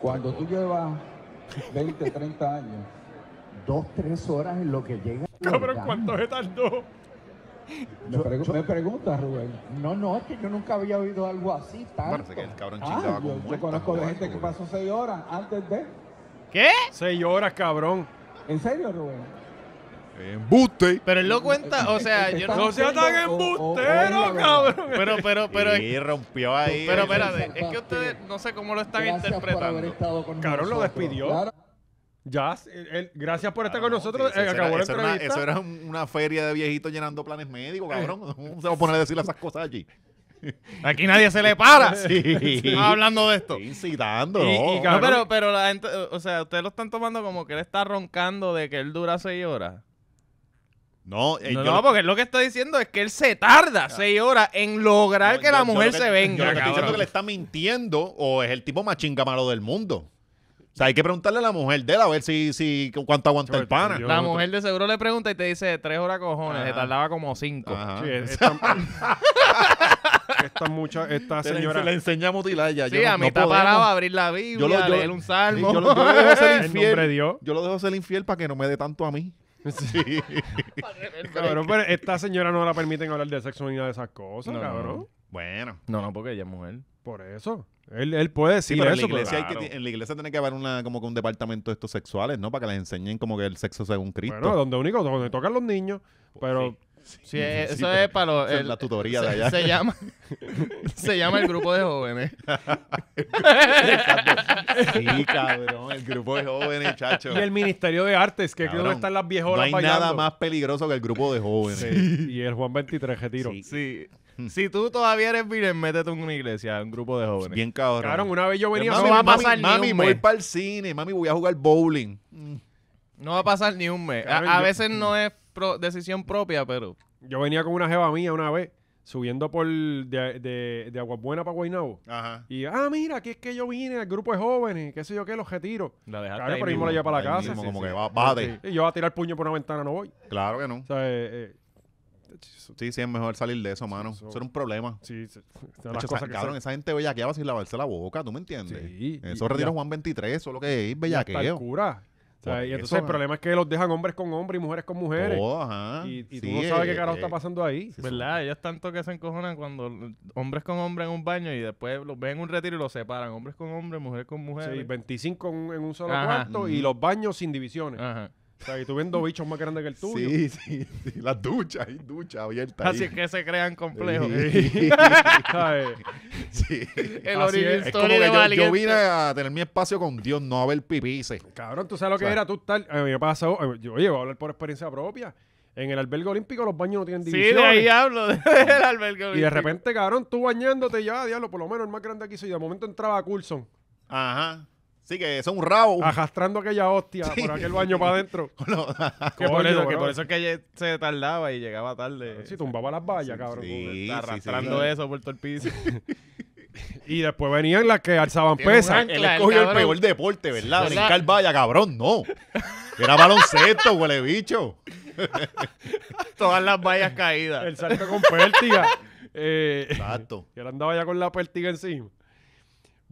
cuando tú llevas 20, 30 años. Dos, tres horas en lo que llega. El Cabrón, ¿cuánto se me, pregunta, Rubén. No, no, es que yo nunca había oído algo así. Tanto. que el cabrón ah, con yo, conozco de gente que pasó seis horas antes de. ¿Qué? Seis horas, cabrón. ¿En serio, Rubén? Embuste. Pero él lo cuenta, o sea, yo no. sea tan embustero, cabrón. Pero, pero, pero. Y rompió ahí. Pero espérate, es que ustedes no sé cómo lo están interpretando. Cabrón lo despidió. Ya, gracias por estar con nosotros. Eh, eso, era, una, feria de viejitos llenando planes médicos, eh. cabrón. ¿Cómo se va a poner a decir esas cosas allí? Aquí nadie se le para. Hablando de esto. Incitando. no, pero, pero la gente, o sea, ustedes lo están tomando como que él está roncando de que él dura seis horas. No, eh, no, porque lo que está diciendo es que él se tarda seis horas en lograr que la mujer se venga. le está mintiendo o es el tipo más chingamaro del mundo. O sea, hay que preguntarle a la mujer de él a ver si, si cuánto aguanta el pana. La mujer de seguro le pregunta y te dice tres horas cojones, Le tardaba como cinco. esta, mucha, esta señora. le enseña a mutilar ya. Sí, yo, a mí está parado a abrir la Biblia, yo lo, debo leer un salmo. yo, lo, dejo ser infiel. Yo lo dejo ser infiel para que no me dé tanto a mí. cabrón, pero esta señora no la permiten hablar del sexo ni nada de esas cosas, cabrón. Bueno. No, no, porque ella es mujer. Por eso. Él, él puede decir pero en la iglesia, tiene que haber una, como que un departamento de estos sexuales, ¿no? Para que les enseñen como que el sexo según Cristo. Bueno, donde único, donde tocan los niños, pues pero... Sí. Eh, eso es para los, la tutoría de allá. Se llama, se llama el grupo de jóvenes. sí, cabrón, el grupo de jóvenes, chacho. Y el Ministerio de Artes, que creo que están las viejolas No hay nada más peligroso que el grupo de jóvenes. Y el Juan 23 retiro. Sí. si tú todavía eres virgen, métete en una iglesia, un grupo de jóvenes. Bien cabrón. Claro, una vez yo venía, mami, no va a pasar mami, ni un mes. voy para el cine, mami, voy a jugar bowling. No va a pasar ni un mes. a, veces no es decisión propia, pero... Yo venía con una jeva mía una vez subiendo por de, de, de Aguabuena para Guaynabo. Ajá. Y, ah, mira, aquí es que yo vine el grupo de jóvenes, qué sé yo qué, los retiro La dejaste claro, pero mismo la para la casa. como que Y yo voy a tirar puño por una ventana, no voy. Claro que no. O sea, eh, eh Sí, sí, es mejor salir de eso, mano. Eso, era un problema. Sí, esa, cabrón, esa gente bellaqueaba sin lavarse la boca, ¿tú me entiendes? Sí. Eso retiro Juan 23, eso lo que es bellaqueo. Y el cura. entonces el problema es que los dejan hombres con hombres y mujeres con mujeres. Oh, y, tú no sabes qué carajo está pasando ahí. ¿Verdad? Ellos tanto que se encojonan cuando hombres con hombres en un baño y después los ven en un retiro y los separan. Hombres con hombres, mujeres con mujeres. Sí, 25 en, un solo cuarto y los baños sin divisiones. Ajá. O y tú viendo bichos más grandes que el tuyo. Sí, sí, Las duchas, hay duchas abiertas. Así es que se crean complejos. Sí. sí. El es. como que yo, vine a tener mi espacio con Dios, no a ver pipices. Cabrón, tú sabes lo que era tú tal. A mí me pasa. Eh, yo, oye, voy a hablar por experiencia propia. En el albergue olímpico los baños no tienen divisiones. Sí, de ahí hablo, del albergue olímpico. Y de repente, cabrón, tú bañándote ya, diablo, por lo menos el más grande aquí soy. De momento entraba Coulson. Ajá. Sí, que son un rabo. Arrastrando aquella hostia por aquel baño para adentro. que, por eso, que por eso es que se tardaba y llegaba tarde. Sí, tumbaba las vallas, cabrón. arrastrando eso por todo el piso. y después venían las que alzaban pesas. Él escogió el, peor deporte, ¿verdad? Brincar valla, cabrón, no. Era baloncesto, huele bicho. Todas las vallas caídas. El salto con pértiga. Eh, Exacto. Y él andaba ya con la pértiga encima.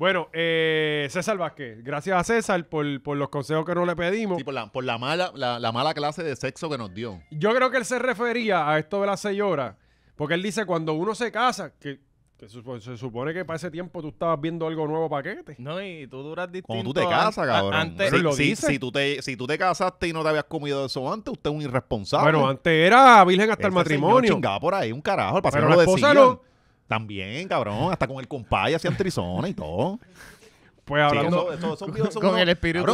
Bueno, eh, César Vázquez, gracias a César por, los consejos que nos le pedimos. Sí, por, la, por la, mala, la, mala clase de sexo que nos dio. Yo creo que él se refería a esto de la señora, porque él dice cuando uno se casa, que, se, supone que para ese tiempo tú estabas viendo algo nuevo paquete. No, y tú duras distinto. Cuando tú te casas, cabrón. si, tú te, casaste y no te habías comido eso antes, usted es un irresponsable. Bueno, antes era virgen hasta el matrimonio. Chingaba por ahí, un carajo, el no lo también, cabrón, hasta con el y hacían trisona y todo. Pues hablando con, el Espíritu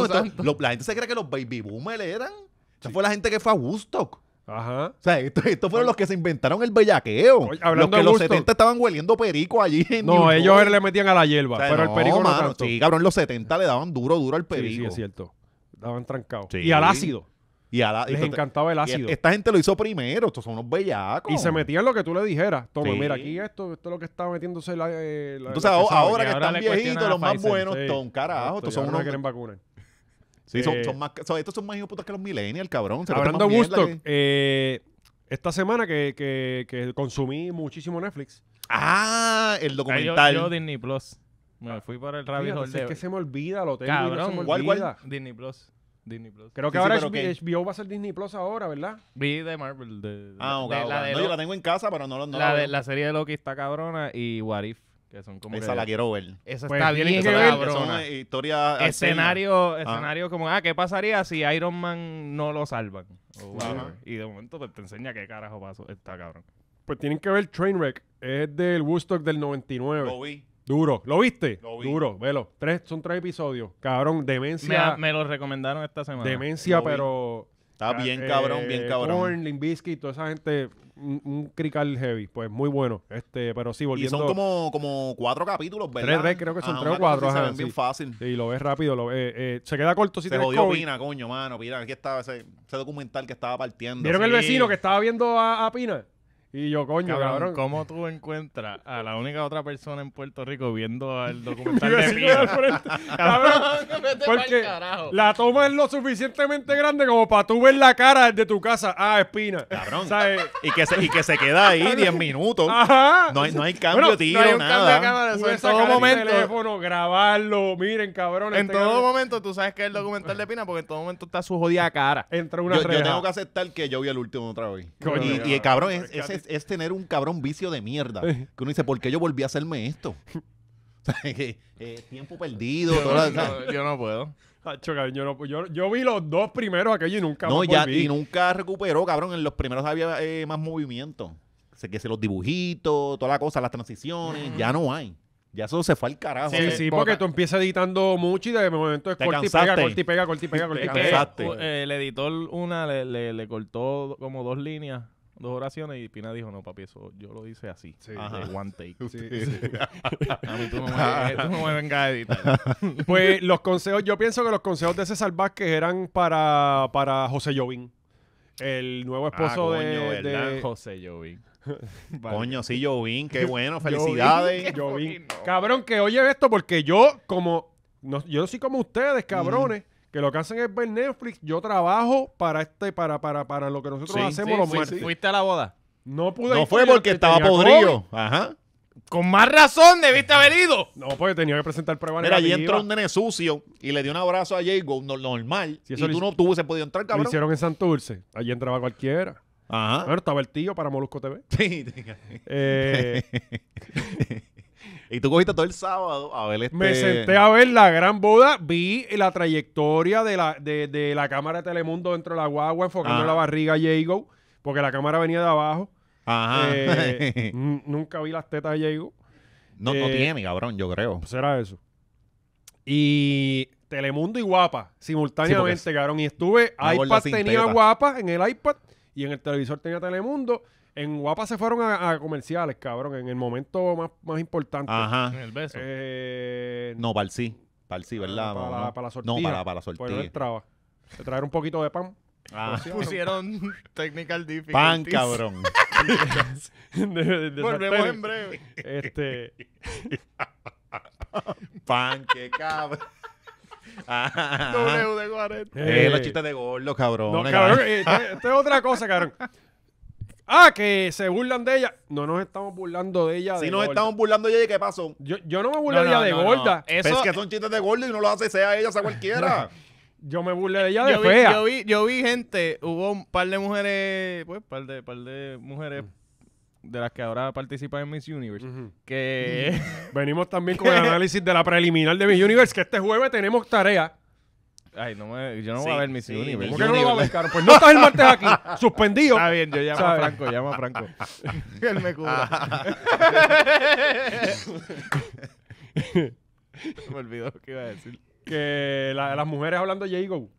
la gente se cree que los baby boomers eran. O Esa fue la gente que fue a Woodstock. Ajá. O sea, estos fueron los que se inventaron el bellaqueo. hablando los que los 70 estaban hueliendo perico allí. no, ellos le metían a la hierba, pero el perico mano, no Sí, cabrón, los 70 le daban duro, duro al perico. Sí, sí es cierto. Daban trancado. Y al ácido. Y a la, Les encantaba el e, ácido. esta gente lo hizo primero, estos son unos bellacos. Y se metían lo que tú le dijeras. Toma, mira, aquí esto, esto es lo que está metiéndose la. Entonces, eh, ahora, que están viejitos, los más buenos, sí. carajo. Estos son unos. que quieren vacunar. Sí, son, eh, más. hijos estos son más que los millennials, cabrón. hablando de Woodstock, eh, esta semana que, que, consumí muchísimo Netflix. Ah, el documental. Yo, Disney Plus. Me fui para el rabbit Es que se me olvida lo tengo. se me olvida. Disney Plus. Disney Plus. Creo que ahora HBO, va a ser Disney Plus ahora, ¿verdad? Vi de Marvel. De, ah, ok. La de la tengo en casa, pero no, la, la la serie de Loki está cabrona y What If. Que son como esa la quiero ver. Esa pues está bien, esa cabrona. historia escenario, ah. escenario, como, ah, ¿qué pasaría si Iron Man no lo salvan? Y de momento pues, te enseña qué carajo pasó. Está cabrón. Pues tienen que ver Trainwreck. Es del Woodstock del 99. Duro. ¿Lo viste? Duro, velo. Tres, son tres episodios. Cabrón, demencia. Me, me lo recomendaron esta semana. Demencia, pero. Está bien cabrón, bien eh, cabrón. Morning Biscuit toda esa gente, un, heavy, pues muy bueno. Este, pero sí, volviendo... Y son como, como cuatro capítulos, ¿verdad? Tres, tres, creo que son ah, tres o cuatro, fácil. lo ves rápido, lo eh, eh, se queda corto si te tienes Pina, coño, mano. Pina, aquí estaba ese, documental que estaba partiendo. ¿Vieron el vecino que estaba viendo a, a Pina? Y yo, coño, cabrón, ¿Cómo tú encuentras a la única otra persona en Puerto Rico viendo el documental de Espina, cabrón, porque la toma es lo suficientemente grande como para tú ver la cara de tu casa. Ah, espina. Eh, y, que se, que se queda ahí 10 minutos. Ajá. No hay, no cambio, tiro, nada. en todo momento. grabarlo, miren, cabrón. En este todo momento tú sabes que es el documental de Pina porque en todo momento está su jodida cara. Entre una yo, tengo que aceptar que yo vi el último otra vez. y, cabrón, es, ese es, tener un cabrón vicio de mierda. Eh. Que uno dice, ¿por qué yo volví a hacerme esto? Eh, tiempo perdido. Yo, no, puedo. Yo, vi los dos primeros aquello y nunca no, ya, Y nunca recuperó, cabrón. En los primeros había eh, más movimiento. Se, que se los dibujitos, toda la cosa, las transiciones. Ya no hay. Ya eso se fue al carajo. Sí, ¿sí? porque tú empiezas editando mucho y de momento es que y pega, corti y pega, corti pega, corti el editor una le cortó como dos líneas dos oraciones y Pina dijo, no, papi, eso yo lo hice así. one take. Pues los consejos, yo pienso que los consejos de César Vázquez eran para, para José Jovín. El nuevo ah, esposo de, José Jovín. Coño, sí, Jovín, qué bueno, felicidades. Cabrón, que oye esto porque yo como no, yo soy como ustedes, cabrones que lo que hacen es ver Netflix. Yo trabajo para este, para, para, para lo que nosotros hacemos los ¿Fuiste a la boda? No pude. No fue porque estaba podrido. Ajá. Con más razón debiste haber ido. No, porque tenía que presentar pruebas Pero allí entró un nene sucio y le dio un abrazo a Jago normal. Si y tú no tuviste se podía entrar, cabrón. Lo hicieron en Santurce. Allí entraba cualquiera. Ajá. Bueno, estaba el tío para Molusco TV. Sí. eh, Y tú cogiste todo el sábado a ver este... Me senté a ver la gran boda, vi la trayectoria de la, de, la cámara de Telemundo dentro de la guagua, enfocando ah. la barriga a Jago, porque la cámara venía de abajo. Ajá. Eh, nunca vi las tetas de Jago. No, no eh, tiene, mi cabrón, yo creo. Será pues eso. Y Telemundo y Guapa, simultáneamente, cabrón. Y estuve, iPad tenía Guapa en el iPad y en el televisor tenía Telemundo. En Guapa se fueron a, comerciales, cabrón, en el momento más, más importante. Ajá. En el beso. Eh, no, para el sí. Para el sí, ah, ¿verdad? Para, la, para No, para, para la pues, sortilla. no traer un poquito de pan. Ah. Pues Pusieron technical difficulties. Pan, cabrón. Volvemos en breve. Este... pan, qué cabrón. Ah, w de 40. Eh, la los eh. chistes de gordo, cabrón. No, cabrón, ah. eh, esto es otra cosa, cabrón. Ah, que se burlan de ella. No nos estamos burlando de ella. Si nos estamos burlando de ella, ¿qué pasó? Yo, no me burlaría de gorda. Eso... es que son chistes de gorda y no lo hace sea ella, sea cualquiera. Yo me burlé de ella de yo vi, fea. Yo vi, gente, hubo un par de mujeres, pues, par de, par de mujeres de las que ahora participan en Miss Universe, que... Venimos también con el análisis de la preliminar de Miss Universe, que este jueves tenemos tarea. Ay, no me, yo no voy a ver mi sí, ¿Por qué no lo va a ver, Pues no estás el martes aquí. Suspendido. Está bien, yo llamo a Franco, llamo a Franco. Él me cura. Ah. me olvidó lo que iba a decir. Que las mujeres hablando de Jago.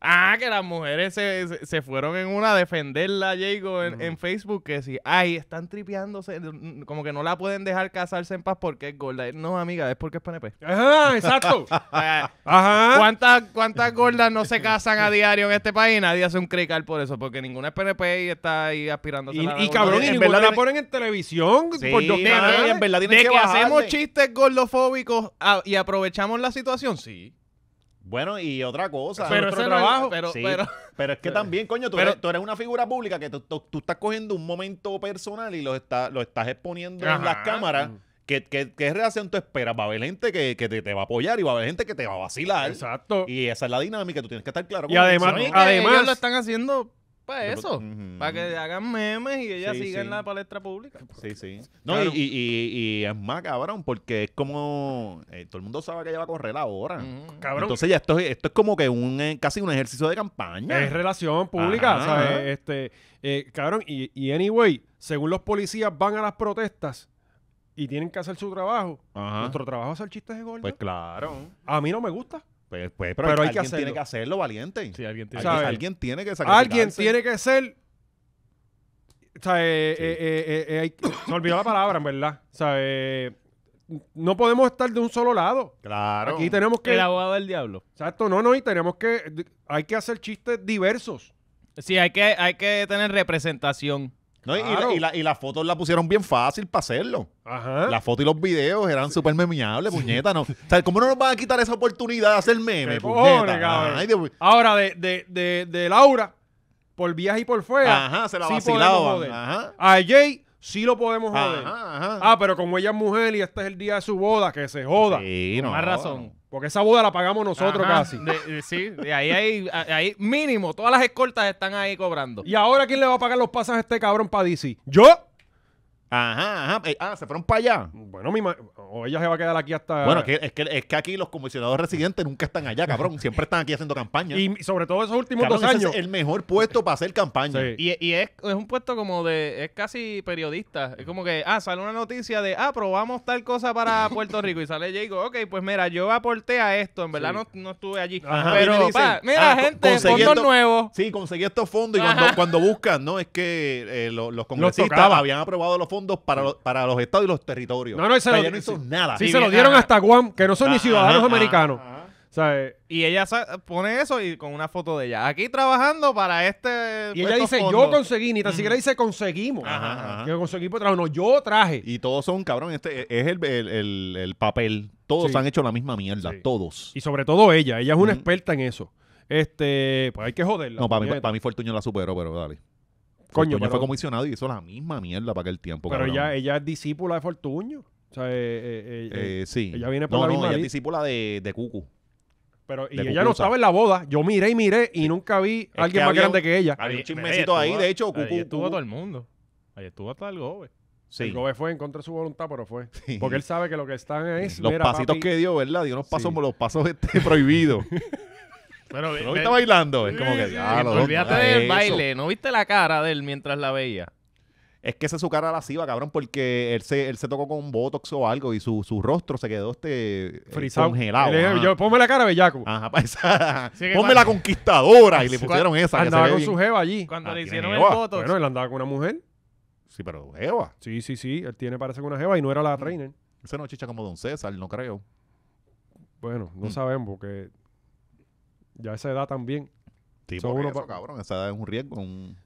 Ah, que las mujeres se, fueron en una a defenderla, Diego, en, Facebook, que si, ay, están tripeándose, como que no la pueden dejar casarse en paz porque es gorda. Eh, no, amiga, es porque es PNP. Ajá, exacto. Eh, Ajá. ¿Cuántas, ¿Cuántas gordas no se casan a diario en este país? Nadie hace un crical por eso, porque ninguna es PNP y está ahí aspirando a y cabrón, y en verdad la ponen en televisión. Sí, por en de que, hacemos chistes gordofóbicos ah, y aprovechamos la situación, sí. Bueno, y otra cosa. Pero es trabajo. pero, pero, es que también, coño, tú, eres, una figura pública que tú, estás cogiendo un momento personal y lo, está, lo estás exponiendo en las cámaras. ¿Qué, qué reacción tú esperas? Va a haber gente que, que te, va a apoyar y va a haber gente que te va a vacilar. Exacto. Y esa es la dinámica, tú tienes que estar claro. Y además, además lo están haciendo para eso, para que hagan memes y ella siga en la palestra pública. Sí, sí. y, es más cabrón, porque es como. Eh, todo el mundo sabe que ella va a correr ahora. hora. cabrón. Entonces, ya esto, esto es como que un eh, casi un ejercicio de campaña. Es relación pública, ¿sabes? Este, eh, cabrón, y, anyway, según los policías van a las protestas y tienen que hacer su trabajo, nuestro trabajo es hacer chistes de golpe. Pues claro. A mí no me gusta. Pues, pues, pero, hay, que alguien tiene que hacerlo valiente. alguien tiene, alguien, tiene que sacrificarse. Alguien tiene que ser... se olvidó la palabra, en verdad. O sea, eh, no podemos estar de un solo lado. Claro. Aquí tenemos que... El abogado del diablo. Exacto, no, no, y tenemos que... Hay que hacer chistes diversos. Sí, hay que, hay que tener representación y, la, y, las fotos la pusieron bien fácil para hacerlo. Ajá. foto y los videos eran súper memeables, No. O sea, ¿cómo no nos van a quitar esa oportunidad de hacer meme puñeta? Ahora, de, de, de, Laura, por viaje y por fuera. Ajá, se la vacilaba. Ajá. A Jay sí lo podemos joder. Ajá, ajá. Ah, pero como ella es mujer y este es el día de su boda, que se joda. Sí, no. Más razón. Porque esa boda la pagamos nosotros casi. De, sí, de ahí hay, ahí mínimo, todas las escoltas están ahí cobrando. ¿Y ahora quién le va a pagar los pasajes a este cabrón para DC? ¿Yo? Ajá, ajá. Eh, ah, se fueron para allá. Bueno, mi o ella se va a quedar aquí hasta. Bueno, es, que, es que aquí los comisionados residentes nunca están allá, cabrón. Siempre están aquí haciendo campaña. Y sobre todo esos últimos dos años. Es el mejor puesto para hacer campaña. Y, y es, un puesto como de. Es casi periodista. Es como que, ah, sale una noticia de, ah, probamos tal cosa para Puerto Rico. Y sale Jacob. ok, pues mira, yo aporté a esto. En verdad no, estuve allí. pero, pa, mira, ah, gente, fondos nuevos. Sí, conseguí estos fondos. Y cuando, buscan, ¿no? Es que eh, los, los congresistas habían aprobado los fondos para, los, para los estados y los territorios. No, no, no nada. si se lo dieron hasta Guam, que no son ni ciudadanos americanos. Eh, y ella pone eso y con una foto de ella. Aquí trabajando para este. Y ella dice, yo conseguí, ni tan mm. siquiera dice conseguimos. Que conseguí por pues, yo traje. Y todos son cabrón. Este e-, es el, el, papel. Todos han hecho la misma mierda. Todos. Y sobre todo ella. Ella es una mm. experta en eso. Este, pues hay que joderla. No, para mí, para mí Fortuño la superó, pero dale. Coño, fue comisionado y hizo la misma mierda para el tiempo. Pero ella, ella es discípula de Fortuño. O sea, eh, eh, eh, Ella viene por la misma ella es discípula de, de Cucu. Pero, y ella no estaba en la boda. Yo miré y miré y nunca vi a alguien más grande que ella. Hay un chismecito ahí, de hecho, Cucu. estuvo todo el mundo. Ahí estuvo hasta el gobe. Sí. El Gobe fue en contra de su voluntad, pero fue. Porque él sabe que lo que están es. Los pasitos que dio, ¿verdad? Dio unos pasos, Sí. los pasos este, prohibidos. Pero, Pero hoy está bailando. Es como que. olvídate del baile. ¿No viste la cara de él mientras la veía? Es que esa es su cara lasciva, cabrón, porque él se, él se tocó con un botox o algo y su, su rostro se quedó este eh, congelado. yo, ponme la cara, bellaco. Ajá, pues, la conquistadora. Y le pusieron esa. Andaba con su jeva allí. Cuando ah, le hicieron el botox. Bueno, él andaba con una mujer. Sí, pero jeva. Sí, sí, sí. Él tiene, parece que una jeva y no era la mm. reina. Ese no chicha como Don César, no creo. Bueno, no mm. sabemos porque ya esa edad también. Tipo, sí, cabrón, esa edad es un riesgo. Un...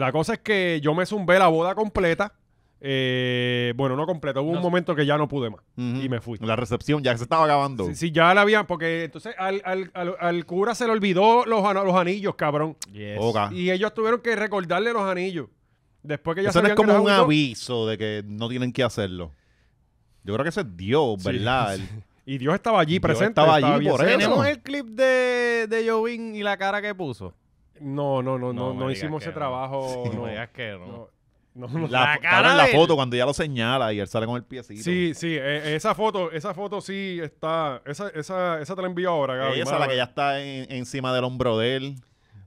La cosa es que yo me zumbé la boda completa. Eh, bueno, no completa. Hubo un momento que ya no pude más y me fui. La recepción ya se estaba acabando. Sí, ya la habían. Porque entonces al, al, al, cura se le olvidó los, los anillos, cabrón. Y ellos tuvieron que recordarle los anillos. Después que ya Eso no es como un aviso de que no tienen que hacerlo. Yo creo que se es Dios, ¿verdad? Y Dios estaba allí presente. Estaba allí por eso. Tenemos el clip de, de Jovin y la cara que puso. No, no, no, no, hicimos ese trabajo. No, que no. No, no. La, la foto cuando ya lo señala y él sale con el piecito. Sí, sí, e, esa foto, esa foto sí está, esa, esa, te la envío ahora, Gaby. esa es la que ya está encima del hombro de él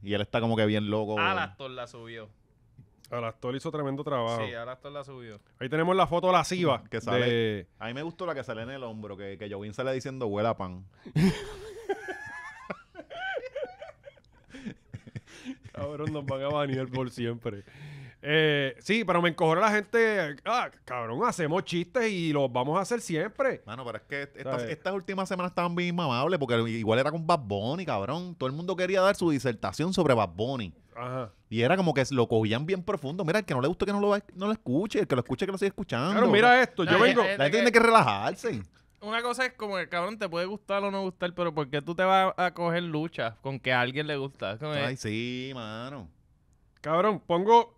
y él está como que bien loco. Alastor ah, la subió. Alastor hizo tremendo trabajo. Sí, Alastor la subió. Ahí tenemos la foto lasciva que sale. A mí me gustó la que sale en el hombro, que, que Jovin sale diciendo huela pan. cabrón, nos van a banear por siempre. Eh, sí, pero me encojó la gente. Ah, cabrón, hacemos chistes y los vamos a hacer siempre. Mano, pero es que estas, últimas semanas estaban bien mamables porque igual era con Bad Bunny, cabrón. Todo el mundo quería dar su disertación sobre Bad Bunny. Ajá. Y era como que lo cogían bien profundo. Mira, el que no le guste que no lo, no lo escuche, el que lo escuche que lo siga escuchando. Claro, mira esto, yo vengo. Eh, la gente eh, tiene que relajarse una cosa es como que, cabrón, te puede gustar o no gustar, pero ¿por qué tú te vas a coger lucha con que a alguien le gusta? Ay, sí, mano. Cabrón, pongo.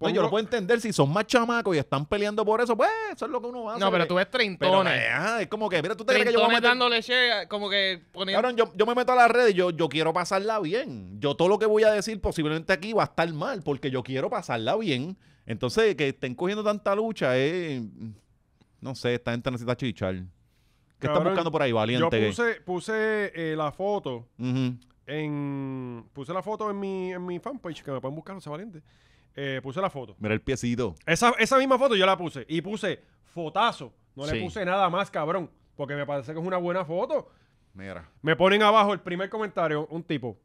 yo lo puedo entender si son más chamacos y están peleando por eso, pues eso es lo que uno hacer. no, pero tú ves Pero, eh, es como que, mira, tú te que yo como que Cabrón, yo, yo me meto a la red y yo, yo quiero pasarla bien. Yo todo lo que voy a decir posiblemente aquí va a estar mal porque yo quiero pasarla bien. Entonces, que estén cogiendo tanta lucha, es... Eh, no sé, esta gente necesita chichar. ¿Qué están buscando por ahí, valiente? Yo eh, puse, la foto en. Puse la foto en mi, fanpage, que me pueden buscar, no sé, valiente. Eh, puse la foto. Mira el piecito. Esa, esa misma foto yo la puse. Y puse fotazo. No le puse nada más, cabrón. Porque me parece que es una buena foto. Mira. Me ponen abajo el primer comentario, un tipo.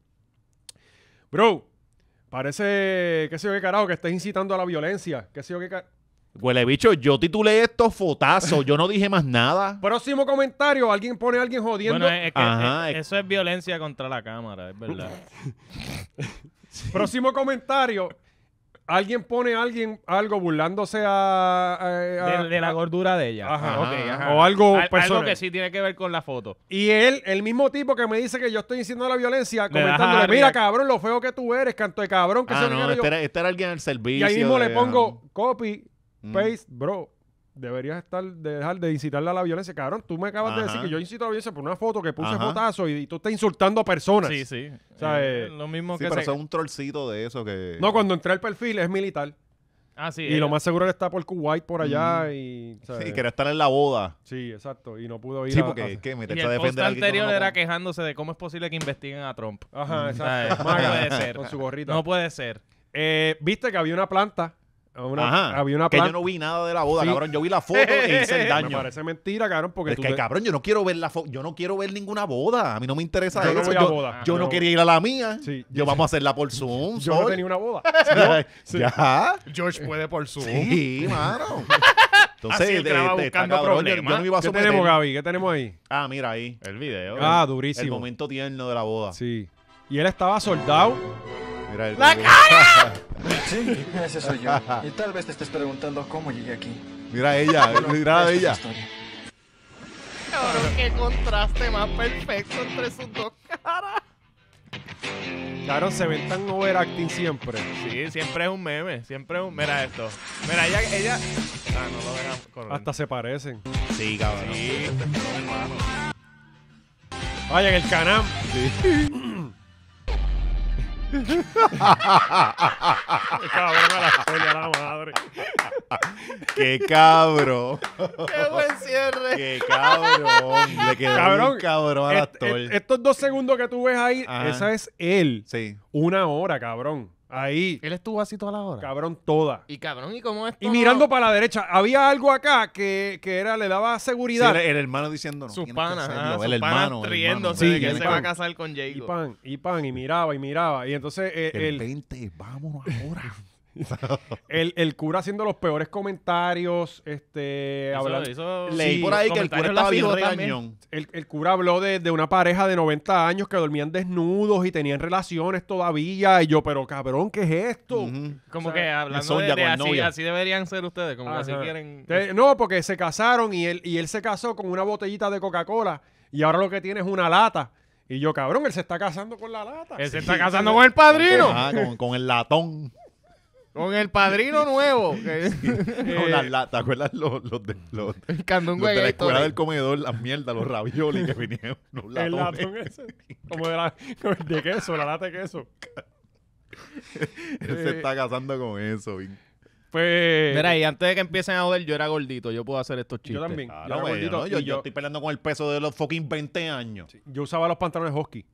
Bro, parece, qué sé yo qué carajo, que estás incitando a la violencia. Qué sé yo qué carajo. Huele bicho, yo titulé esto fotazo, yo no dije más nada. Próximo comentario, alguien pone a alguien jodiendo. Eh, eso es violencia contra la cámara, es verdad. Próximo comentario, alguien pone a alguien algo burlándose a, de, la gordura de ella. Ajá, O algo personal. Algo que sí tiene que ver con la foto. Y él, el mismo tipo que me dice que yo estoy diciendo la violencia, comentándole, mira cabrón, lo feo que tú eres, canto de cabrón. Que ah, no, este, Era, este, era, alguien al servicio. Y ahí mismo le pongo copy Mm. Pace, bro, deberías estar dejar de incitarle a la violencia. Cabrón, tú me acabas de decir que yo incito a la violencia por una foto que puse botazo y, tú estás insultando a personas. Sí, sí. O sea, eh, eh, lo mismo que pero es un trollcito de eso que... No, cuando entré al perfil es militar. Ah, sí. Y lo más seguro era está por Kuwait, por allá. Y, eh. quería estar en la boda. Sí, exacto. Y no pudo ir. Sí, porque el post anterior era quejándose de cómo es posible que investiguen a Trump. Ajá, exacto. no puede ser. No puede ser. Viste que había una planta Ajá, había una que yo no vi nada de la boda, cabrón. Yo vi la foto y hice el daño. Me parece mentira, cabrón, porque es que, cabrón, yo no quiero ver la foto, yo no quiero ver ninguna boda. A mí no me interesa yo eso. No yo, boda. yo no quería ir a la mía. Yo vamos a hacerla por Zoom. Yo no no tenía una boda. Ya. George puede por Zoom. Sí, mano. Entonces, Así de, yo, no iba a ¿Qué tenemos, Gaby? ¿Qué tenemos ahí? Ah, mira ahí. El video. Ah, durísimo. El momento tierno de la boda. Sí. Y él estaba soldado. ¡La cara! sí, ese soy yo. Y tal vez te estés preguntando cómo llegué aquí. Mira ella, mira a ella. qué contraste más perfecto entre sus dos caras. Claro, se ven tan overacting siempre. Sí, siempre es un meme, siempre es un... Mira esto. Mira, ella... ella... Ah, no lo Hasta se parecen. Sí, cabrón. Vaya, en el canal cabrón a la coña, la madre. Qué cabro. Qué buen cierre. Qué cabrón. Le quedó cabrón, un cabrón al actor. Est, est, estos dos segundos que tú ves ahí, Ajá. esa es él. Sí. Una hora, cabrón. Ahí. Él estuvo así toda la hora. Cabrón, toda. Y cabrón, ¿y cómo es? Y mirando para la derecha. Había algo acá que, que era, le daba seguridad. el, hermano diciendo ah, Sus panas. el, hermano, riéndose que se va a casar con Jacob. Y pan, y pan, y miraba, y miraba. Y entonces. Eh, el, vámonos ahora. el, cura haciendo los peores comentarios, este, hablando, leí por ahí que el cura El, cura habló de, una pareja de 90 años que dormían desnudos y tenían relaciones todavía, y yo, pero cabrón, ¿qué es esto? Como que hablando de, así, deberían ser ustedes, como así quieren... no, porque se casaron y él, y él se casó con una botellita de Coca-Cola y ahora lo que tiene es una lata. Y yo, cabrón, él se está casando con la lata. Él se está casando con el padrino. con el latón. Con el padrino nuevo. Eh. ¿Te acuerdas los, los, de, los, el de la escuela del comedor? Las mierdas, los ravioles que vinieron. el latón ese. Como de, la, de queso, la lata de queso. Él se eh. está casando con eso. Pues... Mira, y antes de que empiecen a joder, yo era gordito. Yo puedo hacer estos chistes. Yo también. yo, gordito, yo, estoy peleando con el peso de los fucking 20 años. Yo usaba los pantalones hockey.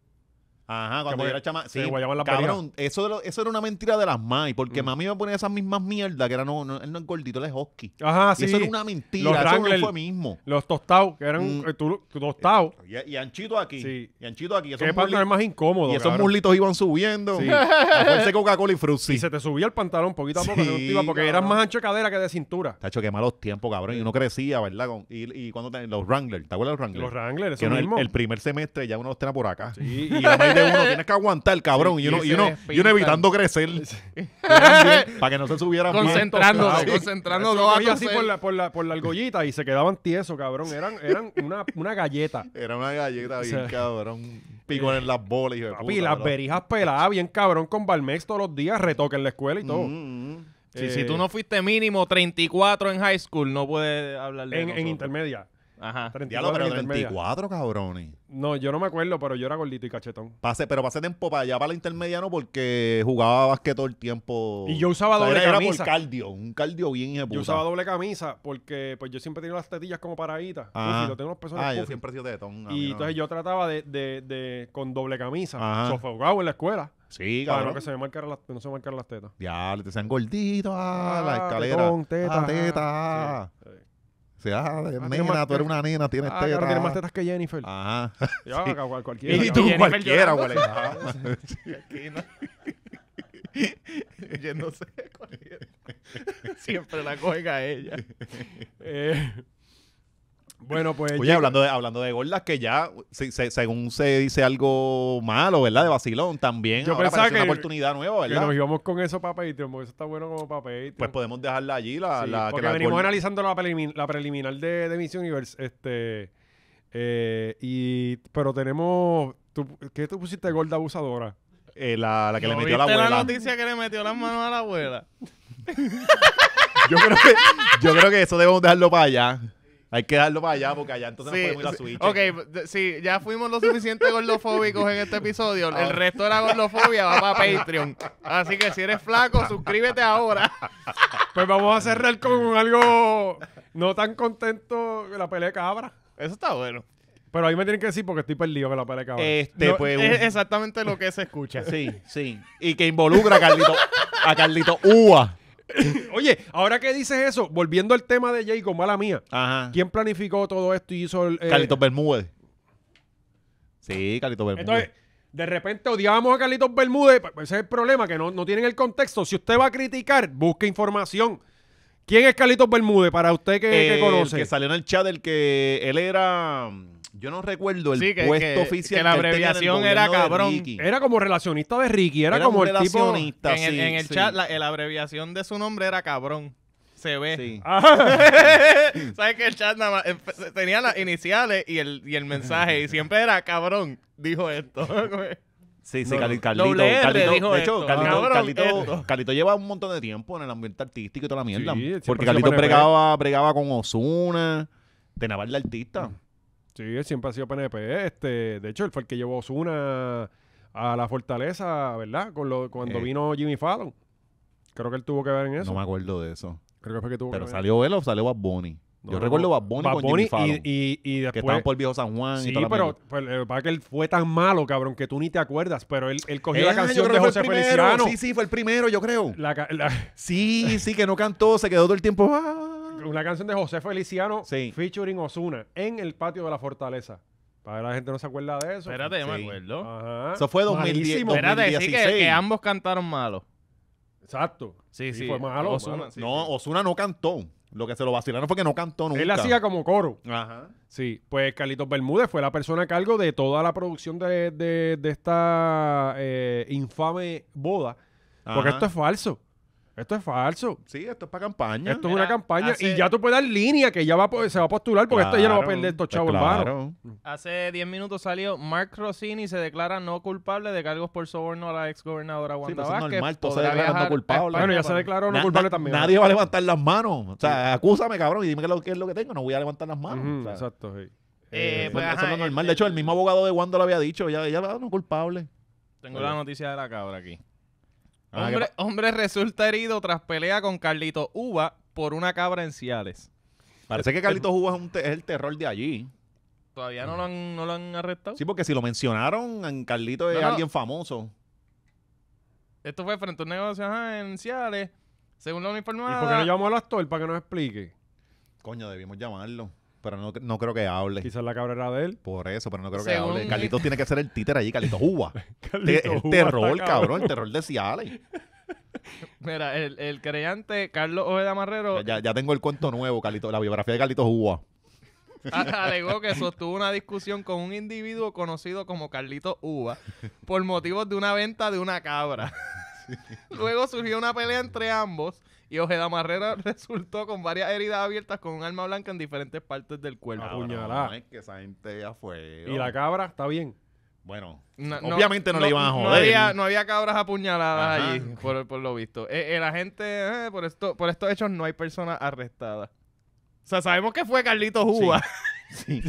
Ajá, cuando yo era chama. Sí, cabrón, eso, eso era una mentira de las MAI, porque mm. mami me ponía esas mismas mierdas que eran, no, no, él no gordito, husky. Ajá, sí. Eso era una mentira, los eso no fue mismo. Los tostados, que eran mm. eh, tostados. Eh, y, anchitos anchito aquí. Sí. Y anchito aquí. Qué pantalón más incómodo. Y esos muslitos iban subiendo. Sí. A Coca-Cola y Y se te subía el pantalón poquito a poco, porque eras más ancho de cadera que de cintura. Te ha hecho que malos tiempos, cabrón. Y uno crecía, ¿verdad? y, y cuando los Wrangler, ¿te acuerdas de los Wrangler? Los Wrangler, eso mismo. El, primer semestre ya uno los tenía por acá. Sí, y uno tienes que aguantar, cabrón. y, uno, y, uno, y uno evitando crecer. para que no se subiera Concentrándose, concentrándose. así por la, por, la, por la argollita y se quedaban tiesos, cabrón. Eran, eran una, una galleta. Era una galleta bien, cabrón. pico eh, en las bolas. Y puta, las berijas peladas, bien cabrón, con Balmex todos los días, retoque en la escuela y todo. Mm, mm, mm. si eh, tú no fuiste mínimo 34 en high school, no puedes hablar en intermedia. Ajá. 34 Diablo, pero cabrones. No, yo no me acuerdo, pero yo era gordito y cachetón. Pase, pero pasé tiempo para allá, para el intermedia, no, porque jugaba basquet todo el tiempo. Y yo usaba doble camisa. Era por cardio, un cardio bien Yo usaba doble camisa porque pues yo siempre tenía las tetillas como paraditas. Ah. ah, yo tengo siempre he sido tetón. Y entonces yo trataba de, de, de con doble camisa. Sofocado en la escuela. Sí, cabrón. que se me marcaran las, no se marcaran las tetas. Ya, te sean gorditos, a ah, la ah, escalera. Tetón, teta. teta. Si, ah, tú eres una nena, tienes ah, tienes más tetas que Jennifer. Ajá. Ya, cual, cualquiera. Y tú cualquiera, güey. Yo no sé Siempre la coge a ella. Eh. Bueno, pues. Oye, hablando de, hablando de gordas que ya, se, según se dice algo malo, ¿verdad? De vacilón, también. Yo pensaba que. una oportunidad nueva, ¿verdad? Que nos íbamos con eso para porque eso está bueno como para Pues podemos dejarla allí. La, la que la venimos analizando la, preliminar, de, de, Miss Universe. Este. Eh, y, pero tenemos. ¿Qué tú pusiste gorda abusadora? Eh, la, la, que le metió a la abuela. la noticia que le metió las manos a la abuela? yo, creo que, yo creo que eso debemos dejarlo para allá. Hay que darlo para allá porque allá entonces no podemos ir a Ok, sí, ya fuimos lo suficiente gordofóbicos en este episodio. El ah. resto de la gordofobia va para Patreon. Así que si eres flaco, suscríbete ahora. Pues vamos a cerrar con algo no tan contento que la pelea de cabra. Eso está bueno. Pero ahí me tienen que decir porque estoy perdido con la pelea de cabra. Este, pues, es exactamente lo que se escucha. Sí, sí. Y que involucra a Carlito, a Carlito Oye, ahora qué dices eso, volviendo al tema de Jacob, mala mía. ¿Quién planificó todo esto y hizo el. Eh, Carlitos Bermúdez. Sí, Carlitos Bermúdez. Entonces, de repente odiábamos a Carlitos Bermúdez. Pues, ese es el problema, que no, no tienen el contexto. Si usted va a criticar, busque información. ¿Quién es Carlitos Bermúdez para usted que, eh, conoce? que salió en el chat, el que él era. Mm, yo no recuerdo el puesto oficial. Que la abreviación era cabrón. Era como relacionista de Ricky, era, como el tipo. En el, el chat, la, abreviación de su nombre era cabrón. Se ve. Ah. ¿Sabes que el chat nada más tenía las iniciales y el, y el mensaje? Y siempre era cabrón. Dijo esto. Sí, sí, Carlito. Carlito- de eh. lleva un montón de tiempo en el ambiente artístico y toda la mierda. porque Carlito bregaba, con Osuna, de Naval de Artista. Sí, él siempre ha sido PNP. Este, de hecho, él fue el que llevó Osuna a la fortaleza, ¿verdad? Con lo- cuando eh. vino Jimmy Fallon. Creo que él tuvo que ver en eso. No me acuerdo de eso. Creo Pero salió él o salió a Bonnie yo recuerdo Bad Bunny, con y, Que estaban por el Viejo San Juan sí, pero, pero para que él fue tan malo, cabrón, que tú ni te acuerdas, pero él, cogió la canción de José Feliciano. Sí, sí, fue el primero, yo creo. Sí, sí, que no cantó, se quedó todo el tiempo... Ah. Una canción de José Feliciano featuring Osuna en el patio de la fortaleza. Para la gente no se acuerda de eso. Espérate, me acuerdo. Eso fue 2010, 2016. Espérate, sí que, ambos cantaron malo. Exacto. Sí, sí. Fue malo. no, Osuna no cantó. Lo que se lo vacilaron fue que no cantó nunca. Él hacía como coro. Ajá. Sí, pues Carlitos Bermúdez fue la persona a cargo de toda la producción de, esta eh, infame boda. Porque esto es falso. Esto es falso. Sí, esto es para campaña. Esto es una campaña y ya tú puedes dar línea que ya va, se va a postular porque esto ya no va a perder estos pues chavos Hace 10 minutos salió Mark Rossini se declara no culpable de cargos por soborno a la ex gobernadora Wanda Sí, pues eso normal, todos se declara no Bueno, ya se declaró no culpable también. Nadie va a levantar las manos. O sea, acúsame, cabrón, y dime qué es lo, que tengo. No voy a levantar las manos. Exacto, sí. Eh, eh, pues, eso- pues, es normal. Eh, de hecho, el mismo abogado de Wanda lo había dicho. Ella, ella ser no culpable. Tengo la noticia de la cabra aquí hombre, resulta herido tras pelea con Carlito Uva por una cabra en Ciales. Parece que Carlito Uva es, el terror de allí. Todavía no, lo han, no lo han arrestado. Sí, porque si lo mencionaron, en Carlito es alguien famoso. Esto fue frente a un negocio en Ciales, según lo informado. ¿Y por qué no llamó al actor para que nos explique? Coño, debimos llamarlo. Pero no, creo que hable. Quizás la cabra de él. Por eso, pero no creo que hable. Carlitos tiene que ser el títer allí, Carlitos Uva. el terror, cabrón, el terror de Ciales. Mira, el, el creyente Carlos Ojeda Marrero Ya, ya tengo el cuento nuevo, Carlitos, la biografía de Carlitos Uva. alegó que sostuvo una discusión con un individuo conocido como Carlitos Uva por motivos de una venta de una cabra. Luego surgió una pelea entre ambos y Ojeda Marrera resultó con varias heridas abiertas con un arma blanca en diferentes partes del cuerpo. Apuñalada. Ah, no, que esa gente ya fue. ¿Y la oh. cabra está bien? Bueno, obviamente no, le iban a joder. No había, cabras apuñaladas allí, por, lo visto. Eh, eh, la gente, eh, por, esto, por estos hechos, no hay personas arrestadas. O sea, sabemos que fue Carlito Juba. Si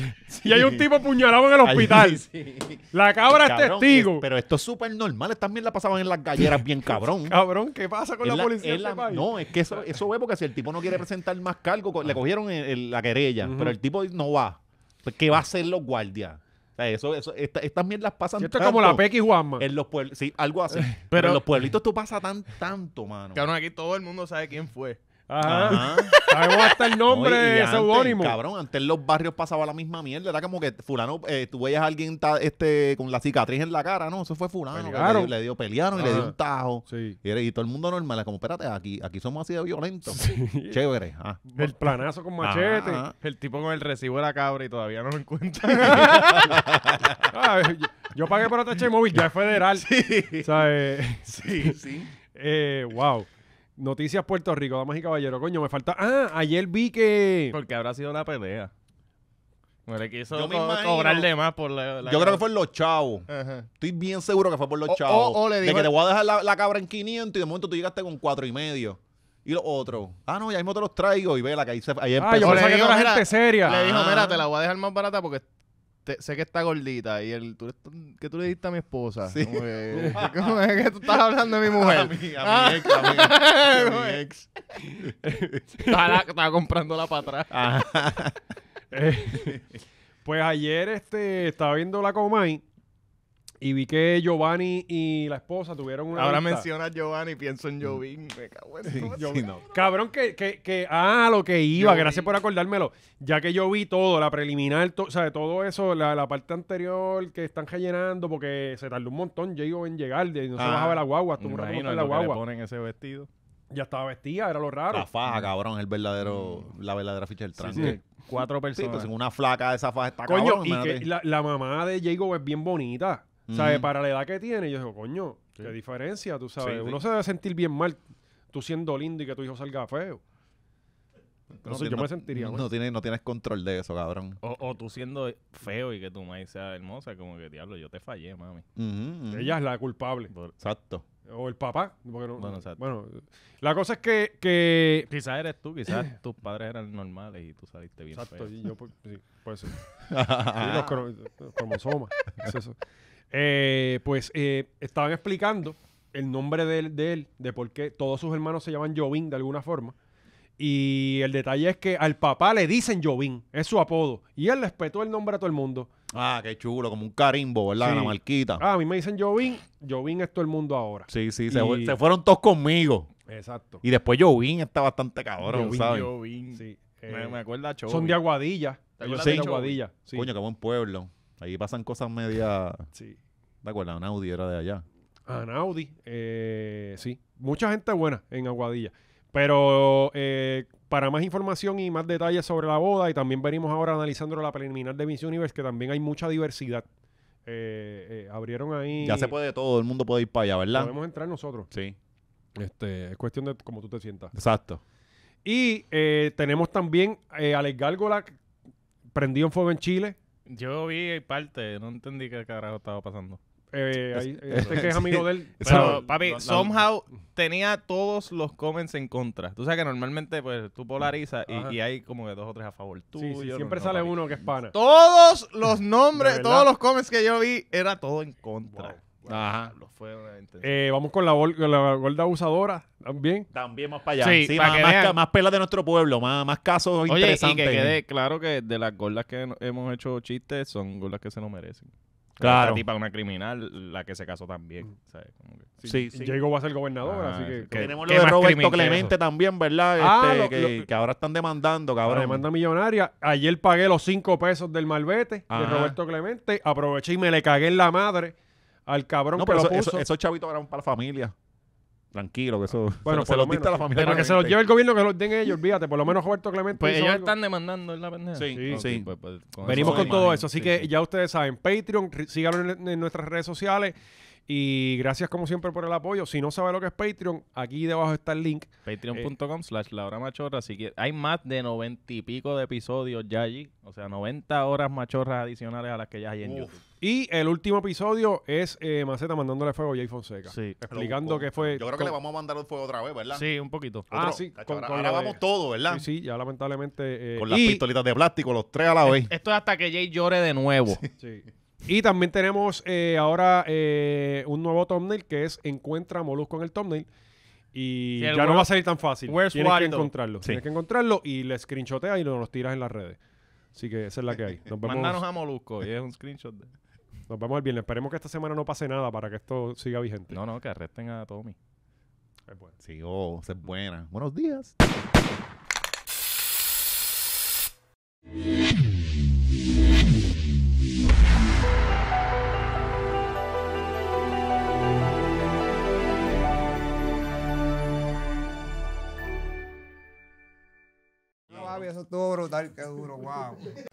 Y hay un tipo puñalado en el hospital. La cabra es testigo. pero esto es súper normal. También la pasaban en las galleras bien cabrón. cabrón, ¿qué pasa con la, policía? Este no, es que eso, eso es porque si el tipo no quiere presentar más cargo, le ah. cogieron la querella, pero el tipo no va. Pues, ¿Qué va a hacer los guardias? O sea, eso, eso, esta, estas mierdas pasan Esto es como la Pequi Juanma. En los pueblos, sí, algo así. pero, en los pueblitos esto pasa tan, tanto, mano. Cabrón, aquí todo el mundo sabe quién fue. Ajá. Sabemos hasta el nombre de ese Cabrón, antes en los barrios pasaba la misma mierda. Era como que fulano, eh, tú veías a alguien este, con la cicatriz en la cara, ¿no? Eso fue fulano. le, dio, pelearon y le dio un tajo. Y, y, todo el mundo normal. Es como, espérate, aquí, aquí somos así de violentos. Sí. Chévere. Ah. El planazo con machete. El tipo con el recibo de la cabra y todavía no lo encuentra ah, yo, pagué por otra este móvil, ya es federal. Sí. sí, sí. Eh, wow. Noticias Puerto Rico, damas y caballeros. Coño, me falta. Ah, ayer vi que. Porque habrá sido una pelea. No le quiso cobrarle más por la. Yo creo que fue por los chavos. Estoy bien seguro que fue por los chavos. de que te voy a dejar la, cabra en 500 y de momento tú llegaste con cuatro y medio. Y los otros. Ah, no, ya mismo te los traigo y vela que ahí, se, ahí Ah, yo pensaba que era gente seria. Le dijo, mira, te la voy a dejar más barata porque sé que está gordita y el que tú le diste a mi esposa. Sí. Como que, como que tú estás hablando de mi mujer. A mi, ex, a mi, ah. ex. estaba, comprándola para atrás. Eh, pues ayer este, estaba viendo la Comay y vi que Giovanni y la esposa tuvieron una. Ahora menciona mencionas Giovanni, pienso en mm. Jovín. Cabrón, que, que, que. Ah, lo que iba, gracias por acordármelo. Ya que yo vi todo, la preliminar, o sea, todo eso, la, parte anterior que están rellenando, porque se tardó un montón, Jego en llegar, de, no se ah, bajaba la guagua, tú un la guagua. ponen ese vestido. Ya estaba vestida, era lo raro. La faja, mm. cabrón, el verdadero, mm. la verdadera ficha del tranque. Sí, Cuatro pues, personas. una flaca de esa faja está Coño, y que la, mamá de Jacob es bien bonita. ¿Sabes? Para la edad que tiene, yo digo, coño, qué diferencia, tú sabes. Uno se debe sentir bien mal tú siendo lindo y que tu hijo salga feo. No, sé, yo me sentiría no, no, tienes, control de eso, cabrón. O, tú siendo feo y que tu madre sea hermosa, como que diablo, yo te fallé, mami. Ella es la culpable. exacto. O el papá. Bueno, bueno, la cosa es que, que... Quizás eres tú, quizás tus padres eran normales y tú saliste bien Exacto, y yo, pues, sí, pues sí. los cromosomas. Eh, pues eh, estaban explicando el nombre de él, de por qué todos sus hermanos se llaman Jovin de alguna forma. Y el detalle es que al papá le dicen Jovin, es su apodo. Y él respetó el nombre a todo el mundo. Ah, qué chulo, como un carimbo, ¿verdad? La marquita. Ah, a mí me dicen Jovin, Jovin es todo el mundo ahora. Sí, sí, se, fueron todos conmigo. Exacto. Y después Jovin está bastante cabrón, ¿sabes? Sí. me, eh, me acuerda a Son de Aguadilla. Yo son de Aguadilla. Coño, qué buen pueblo. Ahí pasan cosas media. Sí. de acuerdo Anaudi era de allá. Anaudi, ah, eh, sí. Mucha gente buena en Aguadilla. Pero eh, para más información y más detalles sobre la boda, y también venimos ahora analizando la preliminar de Miss Universe, que también hay mucha diversidad. Eh, abrieron ahí. Ya se puede todo, el mundo puede ir para allá, ¿verdad? Podemos entrar nosotros. Sí. Este, es cuestión de cómo tú te sientas. Exacto. Y tenemos también a Alex Gálgola, prendido en fuego en Chile. Yo vi parte, no entendí qué carajo estaba pasando. este que es amigo de Pero, papi, somehow tenía todos los comments en contra. Tú sabes que normalmente pues tú polarizas y, hay como que dos o tres a favor tuyo. siempre sale uno que es pana. Todos los nombres, todos los comments que yo vi, era todo en contra. Ajá. Eh, vamos con la, la gorda abusadora. También. También más para allá. Sí, más, pelas de nuestro pueblo, más, más casos interesantes. claro que de las gordas que hemos hecho chistes, son gordas que se nos merecen. Claro. Esta una criminal, la que se casó también. Mm. sí, va a ser gobernador, ah, así que... tenemos lo de Roberto Clemente también, ¿verdad? Ah, este, que, ahora están demandando, ahora Demanda millonaria. Ayer pagué los cinco pesos del malvete de Roberto Clemente. Aproveché y me le cagué en la madre al cabrón lo puso. esos chavitos eran para la familia. Tranquilo, que eso. Bueno, se lo la familia. Pero que se los lleve el gobierno, que lo los den ellos, olvídate. Por lo menos Roberto Clemente. Pues ellos están demandando la pendeja. Sí, sí. Pues, pues, Venimos con todo eso. Así que ya ustedes saben, Patreon, síganos en, nuestras redes sociales. Y gracias como siempre por el apoyo. Si no sabe lo que es Patreon, aquí debajo está el link. Patreon.com eh, slash la hora machorra. Así que hay más de noventa y pico de episodios ya allí. O sea, 90 horas machorras adicionales a las que ya hay en YouTube. Y el último episodio es eh, Maceta mandándole fuego a Jay Fonseca. Sí. Explicando que fue... Yo creo que le vamos a mandar el fuego otra vez, ¿verdad? Sí, un poquito. Ah, sí. ahora, todo, ¿verdad? Sí, sí ya lamentablemente... Eh, con las pistolitas de plástico, los tres a la vez. Esto es hasta que Jay llore de nuevo. sí. Y también tenemos eh, ahora eh, un nuevo thumbnail que es Encuentra Molusco en el thumbnail. Y ya no va a salir tan fácil. Tienes que encontrarlo. Tienes que encontrarlo y le screenshotea y nos lo tiras en las redes. Así que esa es la que hay. Nos a Molusco y es un screenshot. Nos vemos el viernes. Esperemos que esta semana no pase nada para que esto siga vigente. No, no, que arresten a Tommy. Es bueno. Sí, oh, es buena. Buenos días. duro, tal que duro, wow.